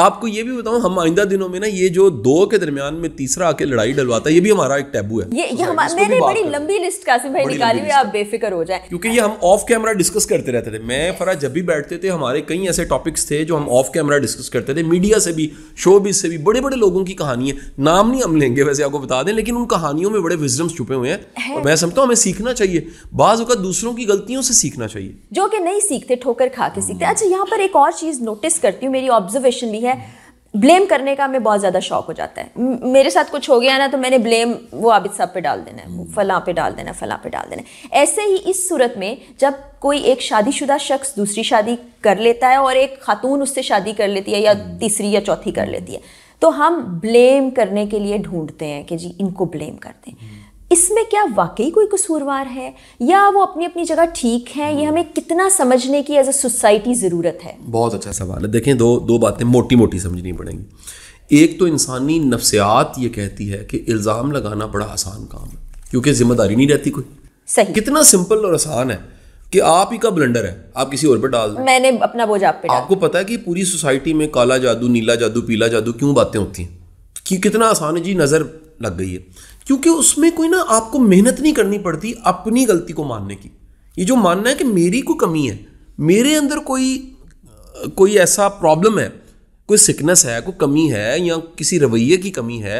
आपको ये भी बताऊँ हम आइंदा दिनों में ना ये जो दो के दरमियान में तीसरा आके लड़ाई डलवाता है ये भी हमारा एक टैबू है ये, तो मैंने बड़ी लंबी लिस्ट कासिम भाई निकाली हुई आप बेफिक्र हो जाए क्योंकि ये हम ऑफ कैमरा डिस्कस करते रहते थे मैं फरा जब भी बैठते थे हमारे कई ऐसे टॉपिक्स थे जो हम ऑफ कैमरा डिस्कस डिस्कस करते थे मीडिया से भी शोबिस से भी बड़े बड़े लोगों की कहानी है नाम नहीं हम लेंगे वैसे आपको बता दें लेकिन उन कहानियों में बड़े विजडम्स छुपे हुए हैं और मैं समझता हूँ हमें सीखना चाहिए बाज अवत दूसरों की गलतियों से सीखना चाहिए जो कि नहीं सीखते ठोकर खा के सीखते अच्छा यहाँ पर एक और चीज़ नोटिस करती हूँ मेरी ऑब्जर्वेशन भी है ब्लेम करने का हमें बहुत ज़्यादा शौक हो जाता है मेरे साथ कुछ हो गया ना तो मैंने ब्लेम वो आबिद साहब पे डाल देना है फलां पे डाल देना है फलां पे डाल देना ऐसे ही इस सूरत में जब कोई एक शादीशुदा शख्स दूसरी शादी कर लेता है और एक खातून उससे शादी कर लेती है या हम्म। तीसरी या चौथी कर लेती है तो हम ब्लेम करने के लिए ढूंढते हैं कि जी इनको ब्लेम कर दें इसमें क्या वाकई कोई कसूरवार है या वो अपनी अपनी जगह ठीक है ये हमें कितना समझने की एज अ सोसाइटी ज़रूरत है बहुत अच्छा सवाल है देखें दो दो बातें मोटी मोटी समझनी पड़ेंगी एक तो इंसानी नफ्सियात ये कहती है कि इल्ज़ाम लगाना बड़ा आसान काम है क्योंकि जिम्मेदारी नहीं रहती कोई सही कितना सिंपल और आसान है कि आप ही का ब्लंडर है आप किसी और पर डाल दें मैंने अपना बोझ आप पे आपको पता है कि पूरी सोसाइटी में काला जादू नीला जादू पीला जादू क्यों बातें होती हैं कि कितना आसान है जी नज़र लग गई है क्योंकि उसमें कोई ना आपको मेहनत नहीं करनी पड़ती अपनी गलती को मानने की ये जो मानना है कि मेरी को कमी है मेरे अंदर कोई कोई ऐसा प्रॉब्लम है कोई सिकनेस है कोई कमी है या किसी रवैये की कमी है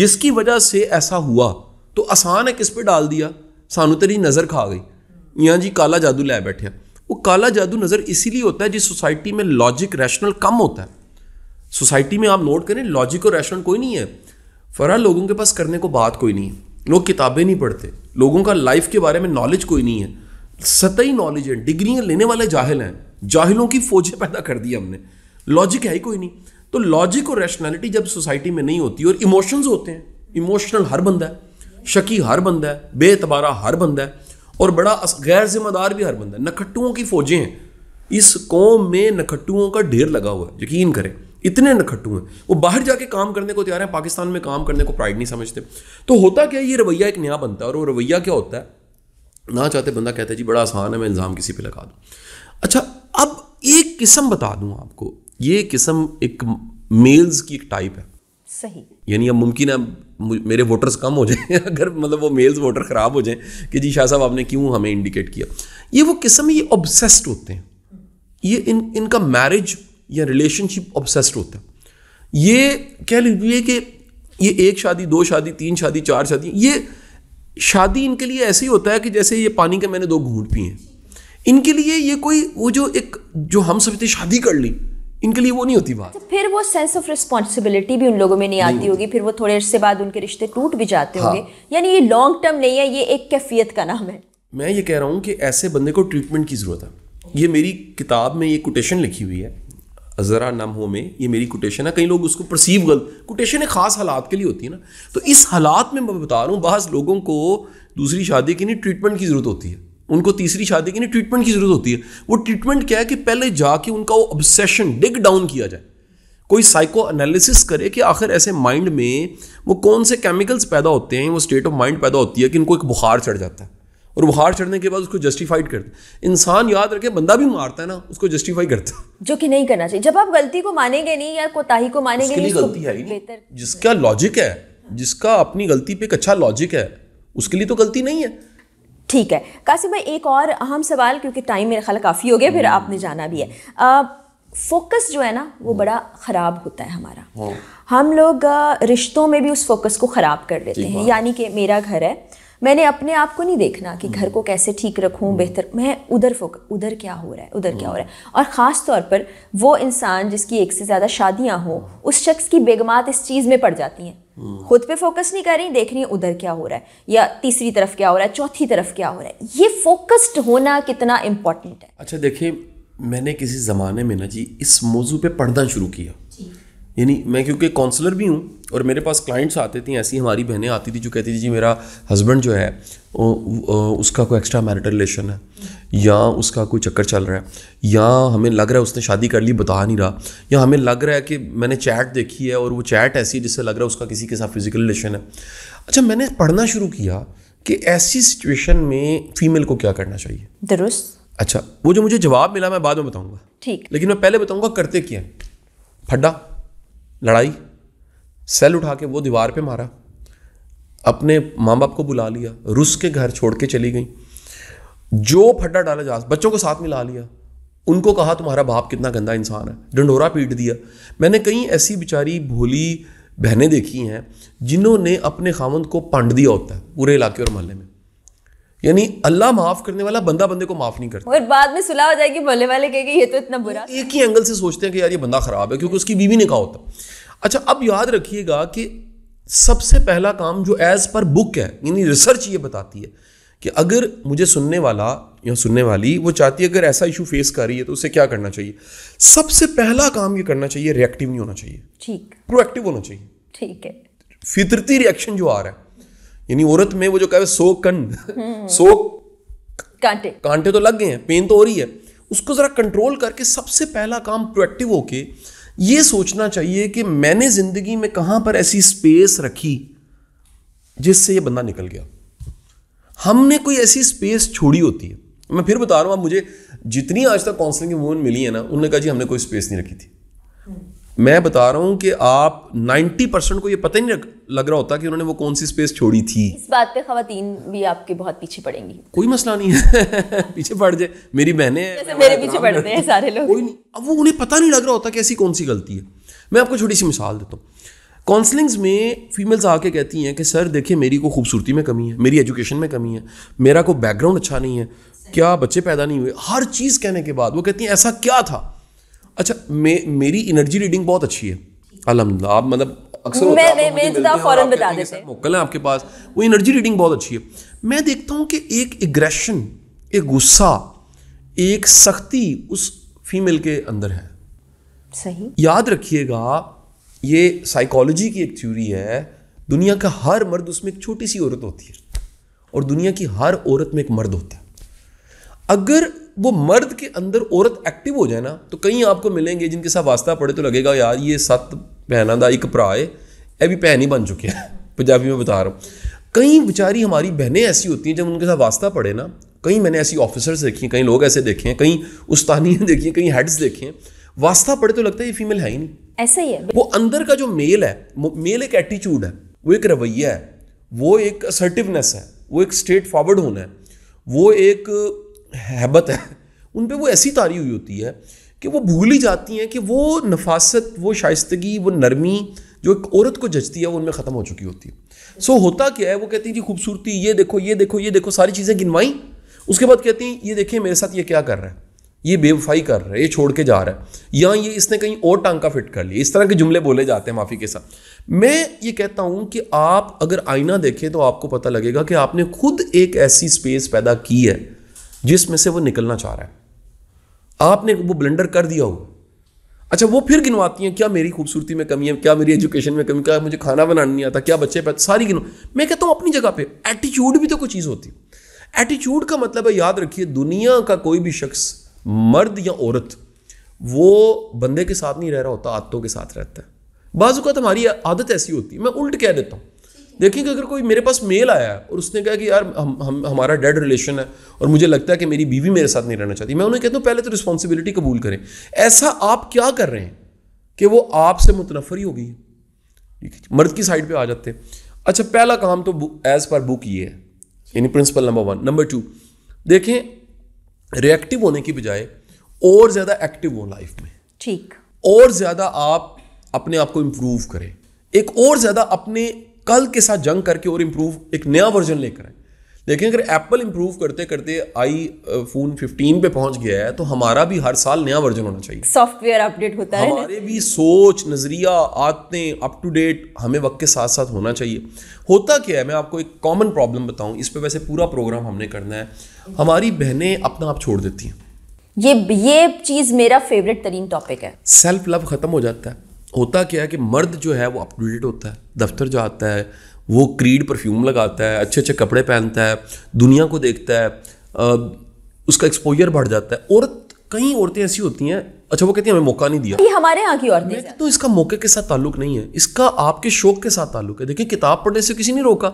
जिसकी वजह से ऐसा हुआ तो आसान है किस पे डाल दिया सानू तेरी नज़र खा गई या जी काला जादू लै बैठे वो काला जादू नज़र इसीलिए होता है जिस सोसाइटी में लॉजिक रैशनल कम होता है सोसाइटी में आप नोट करें लॉजिक और रैशनल कोई नहीं है फरहाल लोगों के पास करने को बात कोई नहीं है लोग किताबें नहीं पढ़ते लोगों का लाइफ के बारे में नॉलेज कोई नहीं है सतही नॉलेज है डिग्रियाँ लेने वाले जाहिल हैं जाहिलों की फौजें पैदा कर दी हमने लॉजिक है ही कोई नहीं तो लॉजिक और रैशनैलिटी जब सोसाइटी में नहीं होती और इमोशंस होते हैं इमोशनल हर बंदा है शकी हर बंदा है बेतबारा हर बंदा है और बड़ा गैर जिम्मेदार भी हर बंदा है नखट्टुओं की फौजें हैं इस कौम में नखट्टुओं का ढेर लगा हुआ है यकीन करें इतने नखट्टू हैं वो बाहर जाके काम करने को तैयार हैं पाकिस्तान में काम करने को प्राइड नहीं समझते तो होता क्या ये रवैया एक नया बनता है और वो रवैया क्या होता है ना चाहते बंदा कहता है जी बड़ा आसान है मैं इल्ज़ाम किसी पर लगा दूँ अच्छा अब एक किस्म बता दूँ आपको ये किस्म एक मेल्स की एक टाइप है सही यानी अब मुमकिन है मेरे वोटर्स कम हो जाएं अगर मतलब वो मेल्स वोटर ख़राब हो जाएं कि जी शाह साहब आपने क्यों हमें इंडिकेट किया ये वो किस्म ये ऑब्सेस्ड होते हैं ये इन इनका मैरिज या रिलेशनशिप ऑब्सेस्ड होता है ये कह लीजिए कि ये एक शादी दो शादी तीन शादी चार शादी ये शादी इनके लिए ऐसे ही होता है कि जैसे ये पानी के मैंने दो घूंट पिए हैं इनके लिए ये कोई वो जो एक जो हम समझते शादी कर ली इनके लिए वो नहीं होती बात तो फिर वो सेंस ऑफ रिस्पॉन्सिबिलिटी भी उन लोगों में नहीं, नहीं आती होगी फिर वो थोड़े अरसे बाद उनके रिश्ते टूट भी जाते हाँ। होंगे यानी ये लॉन्ग टर्म नहीं है ये एक कैफियत का नाम है मैं ये कह रहा हूँ कि ऐसे बंदे को ट्रीटमेंट की ज़रूरत है ये मेरी किताब में ये कोटेशन लिखी हुई है જરા નમ હું મે યે મારી ક્વોટેશન હે કઈ લોગ ઉસકો પરસીવ ગલ ક્વોટેશન એ ખાસ હાલત કે લિયે હોતી હે ના તો ઇસ હાલત મે મે બતા રહું બહસ લોગો કો દૂસરી شادی કે ન ટ્રીટમેન્ટ કી જરૂરત હોતી હે ઉનકો તીસરી شادی કે ન ટ્રીટમેન્ટ કી જરૂરત હોતી હે વો ટ્રીટમેન્ટ ક્યા હે કે પહેલે જા કે ઉનકા વો ઓબ્સેશન ડિગ ડાઉન કિયા જાય કોઈ સાયકો アナ લિસિસ કરે કે આખર એસે માઇન્ડ મે વો કૌનસે કેમિકલ્સ પેદા હોતે હે વો સ્ટેટ ઓફ માઇન્ડ પેદા હોતી હે કે ઇનકો એક બુખાર ચડ જાતા હે और वो हार चढ़ने के बाद उसको जस्टिफाइड करते इंसान याद रखे बंदा भी मारता है ना उसको जस्टिफाई करता है जो कि नहीं करना चाहिए जब आप गलती को मानेंगे नहीं या कोताही को मानेंगे नहीं गलती है जिसका लॉजिक है जिसका अपनी गलती पे एक अच्छा लॉजिक है उसके लिए तो गलती नहीं है ठीक है कासिम भाई एक और अहम सवाल क्योंकि टाइम मेरा ख्याल काफ़ी हो गया फिर हम्म। आपने जाना भी है फोकस जो है ना वो हम्म। बड़ा ख़राब होता है हमारा हाँ। हम लोग रिश्तों में भी उस फोकस को ख़राब कर देते हैं यानी कि मेरा घर है मैंने अपने आप को नहीं देखना कि घर को हम्म। कैसे ठीक रखूँ हम्म। बेहतर मैं उधर फोक उधर क्या हो रहा है उधर क्या हो रहा है हम्म। और ख़ास तौर पर वो इंसान जिसकी एक से ज़्यादा शादियाँ हों उस शख्स की बेगमात इस चीज़ में पड़ जाती हैं खुद पे फोकस नहीं कर रही देख रही है उधर क्या हो रहा है या तीसरी तरफ क्या हो रहा है चौथी तरफ क्या हो रहा है ये फोकस्ड होना कितना इम्पोर्टेंट है अच्छा देखिए मैंने किसी ज़माने में ना जी इस मौजू पे पढ़ना शुरू किया यानी मैं क्योंकि काउंसलर भी हूँ और मेरे पास क्लाइंट्स आते थे ऐसी हमारी बहनें आती थी जो कहती थी जी मेरा हस्बैंड जो है उसका कोई एक्स्ट्रा मैरिटल रिलेशन है या उसका कोई चक्कर चल रहा है या हमें लग रहा है उसने शादी कर ली बता नहीं रहा या हमें लग रहा है कि मैंने चैट देखी है और वो चैट ऐसी है जिससे लग रहा है उसका किसी के साथ फिजिकल रिलेशन है अच्छा मैंने पढ़ना शुरू किया कि ऐसी सिचुएशन में फीमेल को क्या करना चाहिए दुरुस्त अच्छा वो जो मुझे जवाब मिला मैं बाद में बताऊँगा ठीक लेकिन मैं पहले बताऊँगा करते क्या फड्डा लड़ाई सेल उठा के वो दीवार पे मारा अपने माँ बाप को बुला लिया रूस के घर छोड़ के चली गई जो फड्डा डाला जा बच्चों को साथ में ला लिया उनको कहा तुम्हारा बाप कितना गंदा इंसान है डंडोरा पीट दिया मैंने कई ऐसी बेचारी भोली बहनें देखी हैं जिन्होंने अपने खामंद को पांड दिया होता है पूरे इलाके और मोहल्ले में यानी अल्लाह माफ करने वाला बंदा बंदे को माफ नहीं करता और बाद में सुलह हो जाएगी बोले वाले कहेंगे ये तो इतना बुरा एक ही एंगल से सोचते हैं कि यार ये बंदा खराब है क्योंकि उसकी बीवी ने कहा होता अच्छा अब याद रखिएगा कि सबसे पहला काम जो एज पर बुक है यानी रिसर्च ये बताती है कि अगर मुझे सुनने वाला या सुनने वाली वो चाहती है अगर ऐसा इशू फेस कर रही है तो उसे क्या करना चाहिए सबसे पहला काम ये करना चाहिए रिएक्टिव नहीं होना चाहिए ठीक प्रोएक्टिव होना चाहिए ठीक है फितरती रिएक्शन जो आ रहा है यानी औरत में वो जो कहे सो कन सो कांटे कांटे तो लग गए हैं पेन तो हो रही है उसको ज़रा कंट्रोल करके सबसे पहला काम प्रोएक्टिव होके ये सोचना चाहिए कि मैंने ज़िंदगी में कहां पर ऐसी स्पेस रखी जिससे ये बंदा निकल गया हमने कोई ऐसी स्पेस छोड़ी होती है मैं फिर बता रहा हूं आप मुझे जितनी आज तक काउंसलिंग की मिली है ना उन्होंने कहा जी हमने कोई स्पेस नहीं रखी थी मैं बता रहा हूँ कि आप 90 परसेंट को ये पता ही नहीं लग रहा होता कि उन्होंने वो कौन सी स्पेस छोड़ी थी इस बात पे खातन भी आपके बहुत पीछे पड़ेंगी कोई मसला नहीं है पीछे पड़ जाए मेरी बहनें मेरे पीछे पड़ते हैं सारे लोग कोई नहीं अब वो उन्हें पता नहीं लग रहा होता कि ऐसी कौन सी गलती है मैं आपको छोटी सी मिसाल देता हूँ काउंसलिंग्स में फीमेल्स आके कहती हैं कि सर देखिए मेरी को खूबसूरती में कमी है मेरी एजुकेशन में कमी है मेरा कोई बैकग्राउंड अच्छा नहीं है क्या बच्चे पैदा नहीं हुए हर चीज़ कहने के बाद वो कहती हैं ऐसा क्या था अच्छा मे, मेरी एनर्जी रीडिंग बहुत अच्छी है अलहमद आप मतलब अक्सर तो मोकल है आपके पास वो एनर्जी रीडिंग बहुत अच्छी है मैं देखता हूँ कि एक एग्रेशन एक गुस्सा एक सख्ती उस फीमेल के अंदर है सही याद रखिएगा ये साइकोलॉजी की एक थ्योरी है दुनिया का हर मर्द उसमें एक छोटी सी औरत होती है और दुनिया की हर औरत में एक मर्द होता है अगर वो मर्द के अंदर औरत एक्टिव हो जाए ना तो कहीं आपको मिलेंगे जिनके साथ वास्ता पड़े तो लगेगा यार ये सत भैन का एक भरा है यह भी भैन ही बन चुके हैं पंजाबी में बता रहा हूँ कई बेचारी हमारी बहनें ऐसी होती हैं जब उनके साथ वास्ता पड़े ना कई मैंने ऐसी ऑफिसर्स देखी हैं कई लोग ऐसे देखे हैं कई उस्तानियाँ देखी हैं कई हेड्स देखे हैं वास्ता पड़े तो लगता है ये फीमेल है ही नहीं ऐसा ही है वो अंदर का जो मेल है मेल एक एटीट्यूड है वो एक रवैया है वो एक असर्टिवनेस है वो एक स्ट्रेट फॉरवर्ड होना है वो एक हैबत है उन पर वो ऐसी तारी हुई होती है कि वो भूल ही जाती हैं कि वो नफासत वो शाइस्तगी वो नरमी जो एक औरत को जचती है वो उनमें ख़त्म हो चुकी होती है सो so, होता क्या है वो कहती हैं जी खूबसूरती ये देखो ये देखो ये देखो सारी चीज़ें गिनवाई उसके बाद कहती हैं ये देखिए मेरे साथ ये क्या कर रहा है ये बेवफाई कर रहा है ये छोड़ के जा रहा है या ये इसने कहीं और टांका फिट कर लिया इस तरह के जुमले बोले जाते हैं माफ़ी के साथ मैं ये कहता हूँ कि आप अगर आईना देखें तो आपको पता लगेगा कि आपने खुद एक ऐसी स्पेस पैदा की है जिसमें से वो निकलना चाह रहा है आपने वो ब्लेंडर कर दिया हो अच्छा वो फिर गिनवाती हैं क्या मेरी खूबसूरती में कमी है क्या मेरी एजुकेशन में कमी क्या मुझे खाना बनाना नहीं आता क्या बच्चे पैदा सारी गिनो मैं कहता हूँ अपनी जगह पे एटीट्यूड भी तो कोई चीज़ होती है एटीट्यूड का मतलब है याद रखिए दुनिया का कोई भी शख्स मर्द या औरत वो बंदे के साथ नहीं रह रहा होता आदतों के साथ रहता है बाजू का तुम्हारी आदत ऐसी होती है मैं उल्ट कह देता हूँ देखिए कि अगर कोई मेरे पास मेल आया है और उसने कहा कि यार हम हम हमारा डेड रिलेशन है और मुझे लगता है कि मेरी बीवी मेरे साथ नहीं रहना चाहती मैं उन्हें कहता हूँ पहले तो रिस्पॉन्सिबिलिटी कबूल करें ऐसा आप क्या कर रहे हैं कि वो आपसे मुतनफरी हो गई मर्द की साइड पर आ जाते हैं अच्छा पहला काम तो एज़ पर बुक ये है यानी principle number one number two देखें रिएक्टिव होने की बजाय और ज़्यादा एक्टिव हो लाइफ में ठीक और ज़्यादा आप अपने आप को इम्प्रूव करें एक और ज़्यादा अपने कल के साथ जंग करके और इम्प्रूव एक नया वर्जन लेकर आए देखें अगर एप्पल इम्प्रूव करते करते आई फोन फिफ्टीन पे पहुंच गया है तो हमारा भी हर साल नया वर्जन होना चाहिए सॉफ्टवेयर अपडेट होता हमारे है हमारे भी सोच नज़रिया आते अप टू डेट हमें वक्त के साथ साथ होना चाहिए होता क्या है मैं आपको एक कॉमन प्रॉब्लम बताऊं इस पर वैसे पूरा प्रोग्राम हमने करना है हमारी बहनें अपना आप छोड़ देती हैं ये ये चीज़ मेरा फेवरेट तरीन टॉपिक है सेल्फ लव ख़त्म हो जाता है होता क्या है कि मर्द जो है वो अपटूडेट होता है दफ्तर जाता है वो क्रीड परफ्यूम लगाता है अच्छे अच्छे कपड़े पहनता है दुनिया को देखता है उसका एक्सपोजर बढ़ जाता है औरत कई औरतें ऐसी होती हैं अच्छा वो कहती है हमें मौका नहीं दिया ये हमारे यहाँ की औरतें तो इसका मौके के साथ ताल्लुक नहीं है इसका आपके शौक के साथ ताल्लुक है देखिए किताब पढ़ने से किसी ने रोका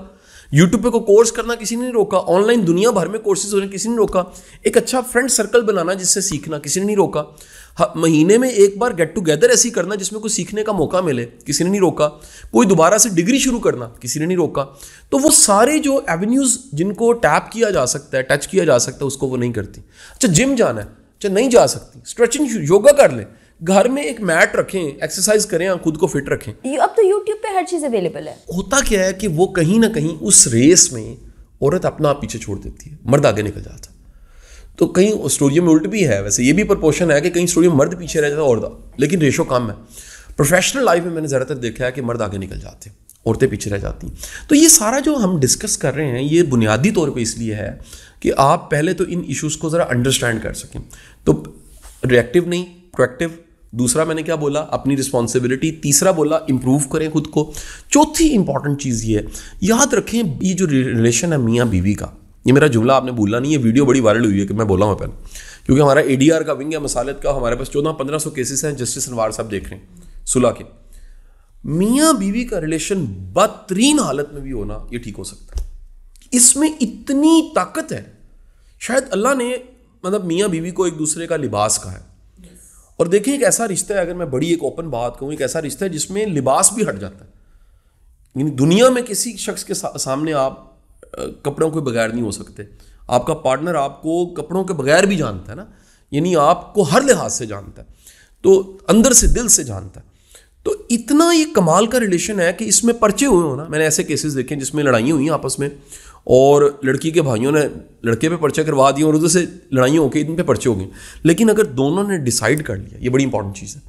यूट्यूब पे को कोर्स करना किसी ने नहीं रोका ऑनलाइन दुनिया भर में कोर्सेज होने किसी ने रोका एक अच्छा फ्रेंड सर्कल बनाना जिससे सीखना किसी ने नहीं रोका महीने में एक बार गेट टुगेदर ऐसी करना जिसमें कुछ सीखने का मौका मिले किसी ने नहीं रोका कोई दोबारा से डिग्री शुरू करना किसी ने नहीं रोका तो वो सारे जो एवेन्यूज़ जिनको टैप किया जा सकता है टच किया जा सकता है उसको वो नहीं करती अच्छा जिम जाना है अच्छा नहीं जा सकती स्ट्रेचिंग योगा कर लें घर में एक मैट रखें एक्सरसाइज करें और खुद को फिट रखें अब तो यूट्यूब पे हर चीज़ अवेलेबल है होता क्या है कि वो कहीं ना कहीं उस रेस में औरत अपना आप पीछे छोड़ देती है मर्द आगे निकल जाता तो कहीं स्टोरियो में उल्ट भी है वैसे ये भी प्रपोर्शन है कि कहीं स्टोरियो मर्द पीछे रह जाता है औरत लेकिन रेशो कम है प्रोफेशनल लाइफ में मैंने ज़्यादातर देखा है कि मर्द आगे निकल जाते हैं औरतें पीछे रह जाती हैं तो ये सारा जो हम डिस्कस कर रहे हैं ये बुनियादी तौर पे इसलिए है कि आप पहले तो इन इश्यूज़ को ज़रा अंडरस्टैंड कर सकें तो रिएक्टिव नहीं प्रोएक्टिव दूसरा मैंने क्या बोला अपनी रिस्पॉन्सिबिलिटी तीसरा बोला इंप्रूव करें खुद को चौथी इंपॉर्टेंट चीज़ ये है याद रखें ये जो रिलेशन है मियाँ बीवी का ये मेरा जुमला आपने बोला नहीं है वीडियो बड़ी वायरल हुई है कि मैं बोला हूँ पहले क्योंकि हमारा ए का विंग है मसालत का हमारे पास चौदह पंद्रह सौ केसेस हैं जस्टिस अनवार साहब देख रहे हैं सुलह के मियाँ बीवी का रिलेशन बदतरीन हालत में भी होना ये ठीक हो सकता है इसमें इतनी ताकत है शायद अल्लाह ने मतलब मियाँ बीवी को एक दूसरे का लिबास कहा है और देखिए एक ऐसा रिश्ता है अगर मैं बड़ी एक ओपन बात कहूँ एक ऐसा रिश्ता है जिसमें लिबास भी हट जाता है यानी दुनिया में किसी शख्स के सा, सामने आप कपड़ों के बगैर नहीं हो सकते आपका पार्टनर आपको कपड़ों के बगैर भी जानता है ना यानी आपको हर लिहाज से जानता है तो अंदर से दिल से जानता है तो इतना ये कमाल का रिलेशन है कि इसमें पर्चे हुए हो ना मैंने ऐसे केसेस देखे जिसमें लड़ाइयाँ हुई आपस में और लड़की के भाइयों ने लड़के पे पर्चा करवा दिया और उधर से लड़ाइयाँ होकर इन पे पर्चे हो गए लेकिन अगर दोनों ने डिसाइड कर लिया ये बड़ी इंपॉर्टेंट चीज़ है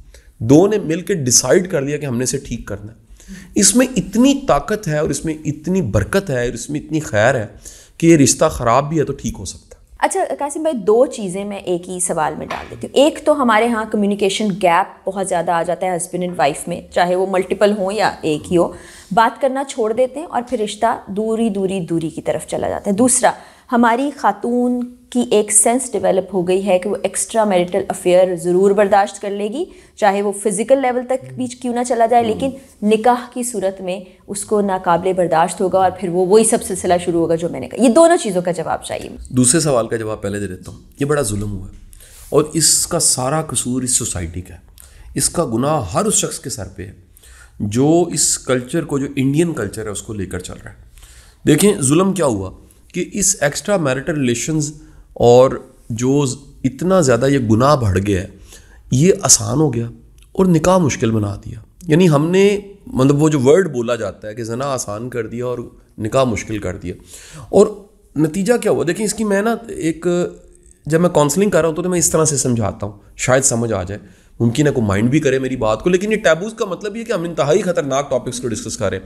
दो ने मिल के डिसाइड कर लिया कि हमने इसे ठीक करना है इसमें इतनी ताकत है और इसमें इतनी बरकत है और इसमें इतनी खैर है कि ये रिश्ता ख़राब भी है तो ठीक हो सकता है अच्छा कासिम भाई दो चीज़ें मैं एक ही सवाल में डाल देती हूँ एक तो हमारे यहाँ कम्युनिकेशन गैप बहुत ज़्यादा आ जाता है हस्बैंड एंड वाइफ में चाहे वो मल्टीपल हो या एक ही हो बात करना छोड़ देते हैं और फिर रिश्ता दूरी दूरी दूरी की तरफ चला जाता है दूसरा हमारी खातून की एक सेंस डेवलप हो गई है कि वो एक्स्ट्रा मैरिटल अफेयर ज़रूर बर्दाश्त कर लेगी चाहे वो फ़िज़िकल लेवल तक भी हम्म। क्यों ना चला जाए हम्म। लेकिन निकाह की सूरत में उसको नाकबिल बर्दाश्त होगा और फिर वो वही सब सिलसिला शुरू होगा जो मैंने कहा ये दोनों चीज़ों का जवाब चाहिए दूसरे सवाल का जवाब पहले दे देता हूँ ये बड़ा जुल्म हुआ और इसका सारा कसूर इस सोसाइटी का है इसका गुनाह हर उस शख्स के सर पर है जो इस कल्चर को जो इंडियन कल्चर है उसको लेकर चल रहा है देखें जुल्म क्या हुआ कि इस एक्स्ट्रा मैरिटल रिलेशंस और जो इतना ज़्यादा ये गुनाह बढ़ गया है ये आसान हो गया और निकाह मुश्किल बना दिया यानी हमने मतलब वो जो वर्ड बोला जाता है कि जना आसान कर दिया और निकाह मुश्किल कर दिया और नतीजा क्या हुआ देखिए इसकी मैं ना एक जब मैं काउंसलिंग कर रहा हूँ तो, तो मैं इस तरह से समझाता हूँ शायद समझ आ जाए मुमकिन है को माइंड भी करे मेरी बात को लेकिन ये टैबूज़ का मतलब ये कि हम इंतहाई ख़तरनाक टॉपिक्स को डिस्कस करें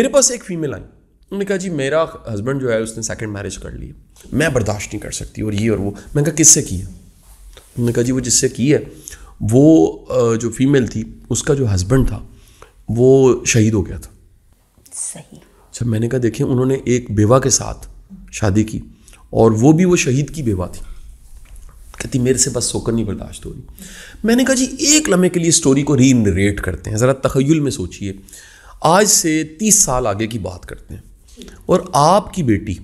मेरे पास एक फ़ीमेल आई उन्होंने कहा जी मेरा हस्बैंड जो है उसने सेकंड मैरिज कर ली मैं बर्दाश्त नहीं कर सकती और ये और वो मैंने कहा किससे की है उन्होंने कहा जी वो जिससे की है वो जो फीमेल थी उसका जो हस्बैंड था वो शहीद हो गया था सही अच्छा मैंने कहा देखें उन्होंने एक बेवा के साथ शादी की और वो भी वो शहीद की बेवा थी कहती मेरे से बस सोकर नहीं बर्दाश्त हो रही मैंने कहा जी एक लम्हे के लिए स्टोरी को री करते हैं ज़रा तखयल में सोचिए आज से तीस साल आगे की बात करते हैं और आपकी बेटी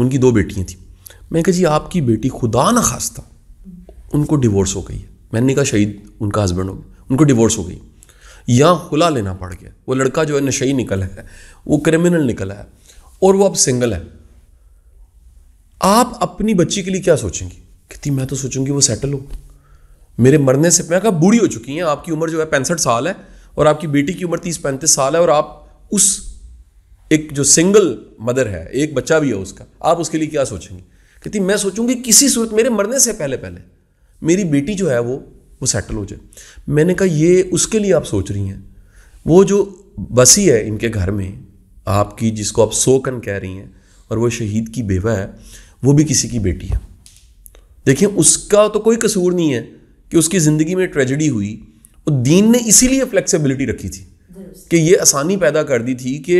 उनकी दो बेटियाँ थी मैं कहा जी आपकी बेटी खुदा न खास्ता उनको डिवोर्स हो गई है मैंने कहा शहीद उनका हस्बैंड हो गया उनको डिवोर्स हो गई यहाँ खुला लेना पड़ गया वो लड़का जो है नशई निकला है वो क्रिमिनल निकला है और वो अब सिंगल है आप अपनी बच्ची के लिए क्या सोचेंगे कितनी मैं तो सोचूंगी वो सेटल हो मेरे मरने से मैं कहा बूढ़ी हो चुकी हैं आपकी उम्र जो है पैंसठ साल है और आपकी बेटी की उम्र तीस पैंतीस साल है और आप उस एक जो सिंगल मदर है एक बच्चा भी है उसका आप उसके लिए क्या सोचेंगे कहती मैं सोचूंगी किसी सूरत मेरे मरने से पहले पहले मेरी बेटी जो है वो वो सेटल हो जाए मैंने कहा ये उसके लिए आप सोच रही हैं वो जो बसी है इनके घर में आपकी जिसको आप सोकन कह रही हैं और वो शहीद की बेवा है वो भी किसी की बेटी है देखिए उसका तो कोई कसूर नहीं है कि उसकी ज़िंदगी में ट्रेजडी हुई और दीन ने इसीलिए फ्लेक्सिबिलिटी रखी थी कि ये आसानी पैदा कर दी थी कि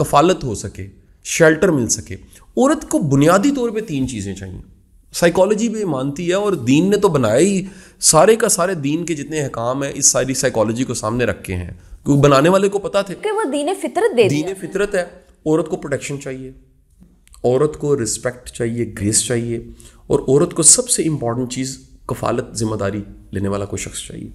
कफालत हो सके शेल्टर मिल सके औरत को बुनियादी तौर पे तीन चीज़ें चाहिए साइकोलॉजी भी मानती है और दीन ने तो बनाया ही सारे का सारे दीन के जितने अहकाम हैं इस सारी साइकोलॉजी को सामने रखे हैं क्योंकि बनाने वाले को पता थे कि वो दीन फितरत दे दीन फितरत है औरत को प्रोटेक्शन चाहिए औरत को रिस्पेक्ट चाहिए ग्रेस चाहिए और औरत को सबसे इम्पॉर्टेंट चीज़ कफालत जिम्मेदारी लेने वाला कोई शख्स चाहिए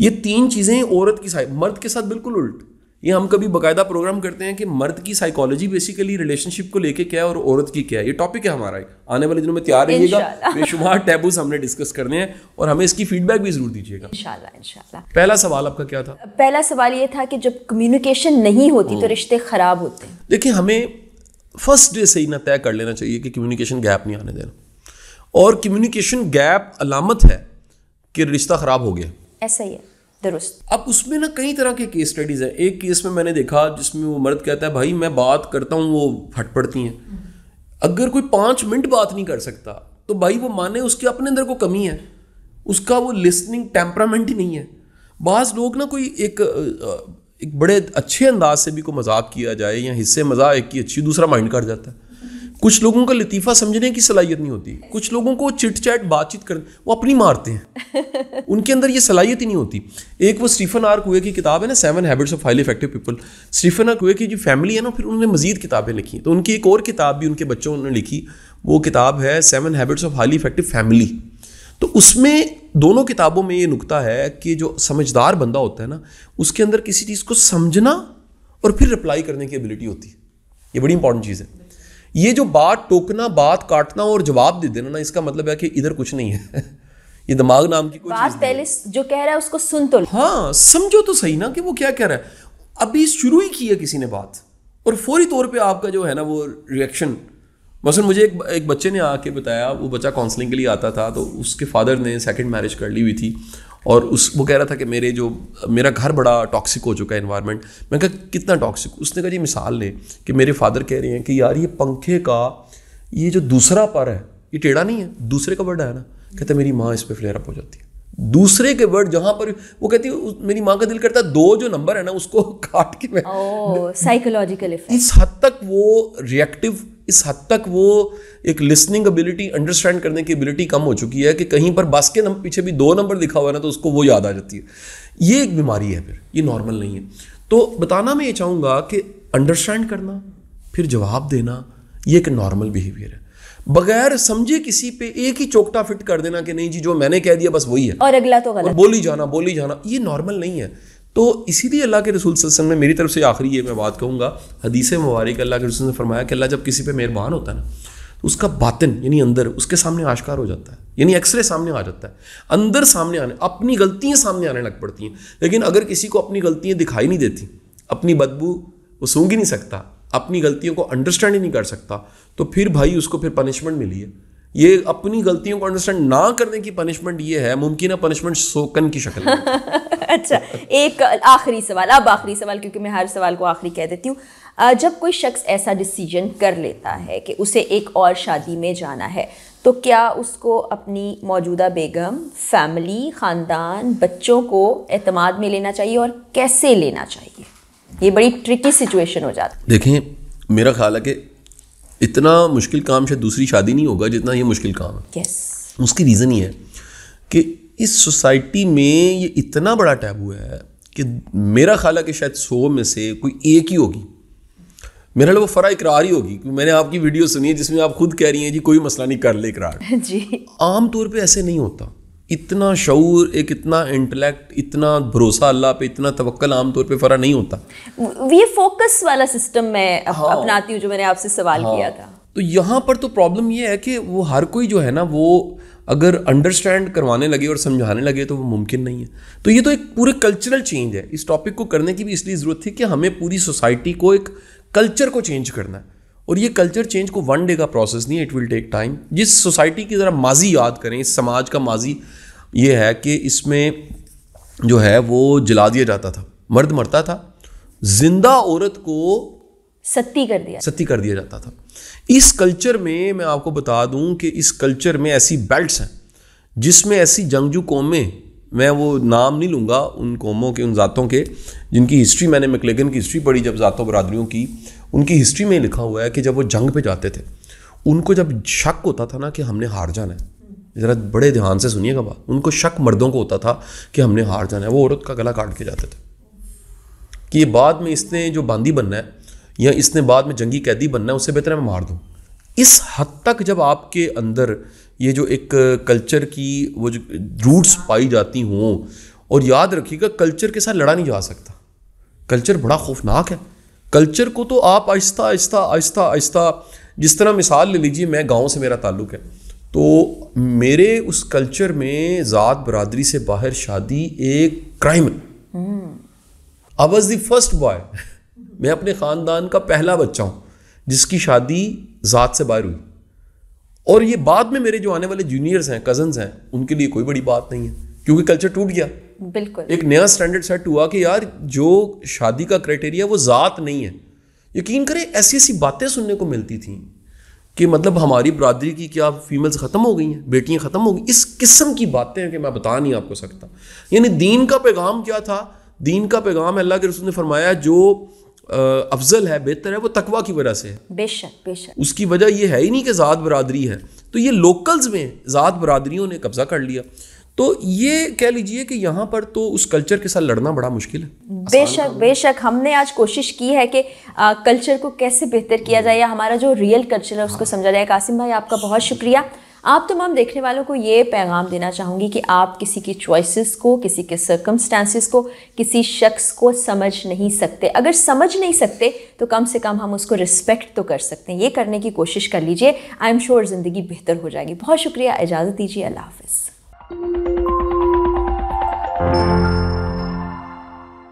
ये तीन चीज़ें औरत की साइड मर्द के साथ बिल्कुल उल्ट ये हम कभी बाकायदा प्रोग्राम करते हैं कि मर्द की साइकोलॉजी बेसिकली रिलेशनशिप को लेके क्या है और औरत की क्या है ये टॉपिक है हमारा आने वाले दिनों में तैयार रहिएगा बेशुमार टैबूज हमने डिस्कस करने हैं और हमें इसकी फीडबैक भी जरूर दीजिएगा इंशाल्लाह इंशाल्लाह पहला सवाल आपका क्या था पहला सवाल ये था कि जब कम्युनिकेशन नहीं होती तो हम्म। रिश्ते खराब होते हैं देखिए हमें फर्स्ट डे से ही ना तय कर लेना चाहिए कि कम्युनिकेशन गैप नहीं आने देना और कम्युनिकेशन गैप अलामत है कि रिश्ता खराब हो गया ऐसा ही है दुरुस्त अब उसमें ना कई तरह के केस स्टडीज़ हैं एक केस में मैंने देखा जिसमें वो मर्द कहता है भाई मैं बात करता हूँ वो फट पड़ती हैं अगर कोई पाँच मिनट बात नहीं कर सकता तो भाई वो माने उसके अपने अंदर को कमी है उसका वो लिसनिंग टेम्परामेंट ही नहीं है बाज़ लोग ना कोई एक एक बड़े अच्छे अंदाज से भी को मजाक किया जाए या हिस्से मजाक एक की अच्छी दूसरा माइंड कर जाता है कुछ लोगों का लतीफ़ा समझने की सलाहियत नहीं होती कुछ लोगों को चिट चैट बातचीत कर वो अपनी मारते हैं उनके अंदर ये सलाहियत ही नहीं होती एक वो स्टीफन आर कुए की किताब है ना seven habits of highly effective people Stephen R Covey की जो फैमिली है ना फिर उन्होंने मजीद किताबें लिखी तो उनकी एक और किताब भी उनके बच्चों ने लिखी वो किताब है seven habits of highly effective family तो उसमें दोनों किताबों में ये नुकता है कि जो समझदार बंदा होता है ना उसके अंदर किसी चीज़ को समझना और फिर रिप्लाई करने की एबिलिटी होती है ये बड़ी इंपॉर्टेंट चीज़ है ये जो बात टोकना बात काटना और जवाब दे देना ना इसका मतलब है कि इधर कुछ नहीं है ये दिमाग नाम की कोई बात पहले जो कह रहा है उसको सुन तो हाँ समझो तो सही ना कि वो क्या कह रहा है अभी शुरू ही की है किसी ने बात और फौरी तौर पे आपका जो है ना वो रिएक्शन मसलन मुझे एक एक बच्चे ने आके बताया वो बच्चा काउंसलिंग के लिए आता था तो उसके फादर ने सेकंड मैरिज कर ली हुई थी और उस वो कह रहा था कि मेरे जो मेरा घर बड़ा टॉक्सिक हो चुका है इन्वायरमेंट मैं कहा कितना टॉक्सिक उसने कहा जी मिसाल ले कि मेरे फादर कह रहे हैं कि यार ये पंखे का ये जो दूसरा पर है ये टेढ़ा नहीं है दूसरे का बड़ा है ना कहते मेरी माँ इस पर फ्लेयरअप हो जाती है दूसरे के वर्ड जहां पर वो कहती है मेरी माँ का दिल करता है दो जो नंबर है ना उसको काट के मैं साइकोलॉजिकल इस हद तक वो रिएक्टिव इस हद तक वो एक लिसनिंग एबिलिटी अंडरस्टैंड करने की एबिलिटी कम हो चुकी है कि कहीं पर बस के पीछे भी दो नंबर लिखा हुआ है ना तो उसको वो याद आ जाती है ये एक बीमारी है फिर ये नॉर्मल नहीं है तो बताना मैं ये चाहूँगा कि अंडरस्टैंड करना फिर जवाब देना ये एक नॉर्मल बिहेवियर है बगैर समझे किसी पे एक ही चौकटा फिट कर देना कि नहीं जी जो मैंने कह दिया बस वही है और अगला तो गलत बोली जाना बोली जाना ये नॉर्मल नहीं है तो इसीलिए अल्लाह के रसूल वसल्लम ने मेरी तरफ से आखिरी ये मैं बात कहूँगा हदीसे मुबारक अल्लाह के रसूल ने फरमाया कि अल्लाह जब किसी पे मेहरबान होता है ना तो उसका बातिन यानी अंदर उसके सामने आश्कार हो जाता है यानी एक्सरे सामने आ जाता है अंदर सामने आने अपनी गलतियाँ सामने आने लग पड़ती हैं लेकिन अगर किसी को अपनी गलतियाँ दिखाई नहीं देती अपनी बदबू वो सूंघ ही नहीं सकता अपनी गलतियों को अंडरस्टैंड ही नहीं कर सकता तो फिर भाई उसको फिर पनिशमेंट मिली है ये अपनी गलतियों को अंडरस्टैंड ना करने की पनिशमेंट ये है मुमकिन पनिशमेंट सोकन की शक्ल अच्छा एक आखिरी सवाल अब आखिरी सवाल क्योंकि मैं हर सवाल को आखिरी कह देती हूँ जब कोई शख्स ऐसा डिसीजन कर लेता है कि उसे एक और शादी में जाना है तो क्या उसको अपनी मौजूदा बेगम फैमिली ख़ानदान बच्चों को अतमाद में लेना चाहिए और कैसे लेना चाहिए ये बड़ी ट्रिकी सिचुएशन हो जाती देखें मेरा ख्याल है कि इतना मुश्किल काम शायद दूसरी शादी नहीं होगा जितना ये मुश्किल काम है yes. उसकी रीज़न ये है कि इस सोसाइटी में ये इतना बड़ा टैबू है कि मेरा ख्याल है कि शायद सो में से कोई एक ही होगी मेरा वो फ़रा इकरार ही होगी क्योंकि मैंने आपकी वीडियो सुनी है जिसमें आप खुद कह रही हैं जी कोई मसला नहीं कर ले इकरार जी आम तौर पे ऐसे नहीं होता इतना शौर एक इतना इंटेलेक्ट इतना भरोसा अल्लाह पे इतना तवक्ल आमतौर पे फ़रा नहीं होता ये फोकस वाला सिस्टम मैं हाँ, अपनाती हूँ जो मैंने आपसे सवाल हाँ, किया था तो यहाँ पर तो प्रॉब्लम ये है कि वो हर कोई जो है ना वो अगर अंडरस्टैंड करवाने लगे और समझाने लगे तो वो मुमकिन नहीं है तो ये तो एक पूरे कल्चरल चेंज है इस टॉपिक को करने की भी इसलिए ज़रूरत थी कि हमें पूरी सोसाइटी को एक कल्चर को चेंज करना है और ये कल्चर चेंज को वन डे का प्रोसेस नहीं है इट विल टेक टाइम जिस सोसाइटी की ज़रा माजी याद करें इस समाज का माजी ये है कि इसमें जो है वो जला दिया जाता था मर्द मरता था जिंदा औरत को सती कर दिया सती कर दिया जाता था इस कल्चर में मैं आपको बता दूं कि इस कल्चर में ऐसी बेल्ट्स हैं जिसमें ऐसी जंगजू कौमें मैं वो नाम नहीं लूँगा उन कौमों के उन ज़ातों के जिनकी हिस्ट्री मैंने मकलेगन की हिस्ट्री पढ़ी जब ज़ातों बरदरीों की उनकी हिस्ट्री में लिखा हुआ है कि जब वो जंग पे जाते थे उनको जब शक होता था ना कि हमने हार जाना है ज़रा बड़े ध्यान से सुनिएगा बात उनको शक मर्दों को होता था कि हमने हार जाना है वो औरत का गला काट के जाते थे कि ये बाद में इसने जो बांदी बनना है या इसने बाद में जंगी कैदी बनना है उससे बेहतर है मैं मार दूँ इस हद तक जब आपके अंदर ये जो एक कल्चर की वो जो रूट्स पाई जाती हों और याद रखिएगा कल्चर के साथ लड़ा नहीं जा सकता कल्चर बड़ा खौफनाक है कल्चर को तो आप आहिस्ता आहिस्ता आहिस्ता आहिस्ता जिस तरह मिसाल ले लीजिए मैं गाँव से मेरा ताल्लुक है तो मेरे उस कल्चर में ज़ात बरदरी से बाहर शादी एक क्राइम है I was the first boy मैं अपने ख़ानदान का पहला बच्चा हूँ जिसकी शादी ज़ात से बाहर हुई और ये बाद में मेरे जो आने वाले जूनियर्स हैं कजन्स हैं उनके लिए कोई बड़ी बात नहीं है क्योंकि कल्चर टूट गया बिल्कुल एक नया स्टैंडर्ड सेट हुआ कि यार जो शादी का क्राइटेरिया वो ज़ात नहीं है यकीन करें ऐसी ऐसी बातें सुनने को मिलती थी कि मतलब हमारी बरदरी की क्या फीमेल्स ख़त्म हो गई हैं बेटियाँ ख़त्म हो गई इस किस्म की बातें हैं कि मैं बता नहीं आपको सकता यानी दीन का पैगाम क्या था दीन का पैगाम अल्लाह के रसूल ने फरमाया जो अफजल है बेहतर है वो तकवा की वजह से है बेशक बेशक उसकी वजह यह है ही नहीं कि ज़ात बरदरी है तो ये लोकल्स में ज़ात बरदरीों ने कब्ज़ा कर लिया तो ये कह लीजिए कि यहाँ पर तो उस कल्चर के साथ लड़ना बड़ा मुश्किल है हम्म। बेशक बेशक हमने आज कोशिश की है कि आ, कल्चर को कैसे बेहतर किया जाए या हमारा जो रियल कल्चर है उसको हाँ। समझा जाए कासिम भाई आपका बहुत शुक्रिया आप तमाम देखने वालों को ये पैगाम देना चाहूँगी कि आप किसी की चॉइसेस को किसी के सर्कमस्टांसिस को किसी शख्स को समझ नहीं सकते अगर समझ नहीं सकते तो कम से कम हम उसको रिस्पेक्ट तो कर सकते हैं ये करने की कोशिश कर लीजिए आई एम श्योर ज़िंदगी बेहतर हो जाएगी बहुत शुक्रिया इजाज़त दीजिए अल्लाह हाफ़ Thank you.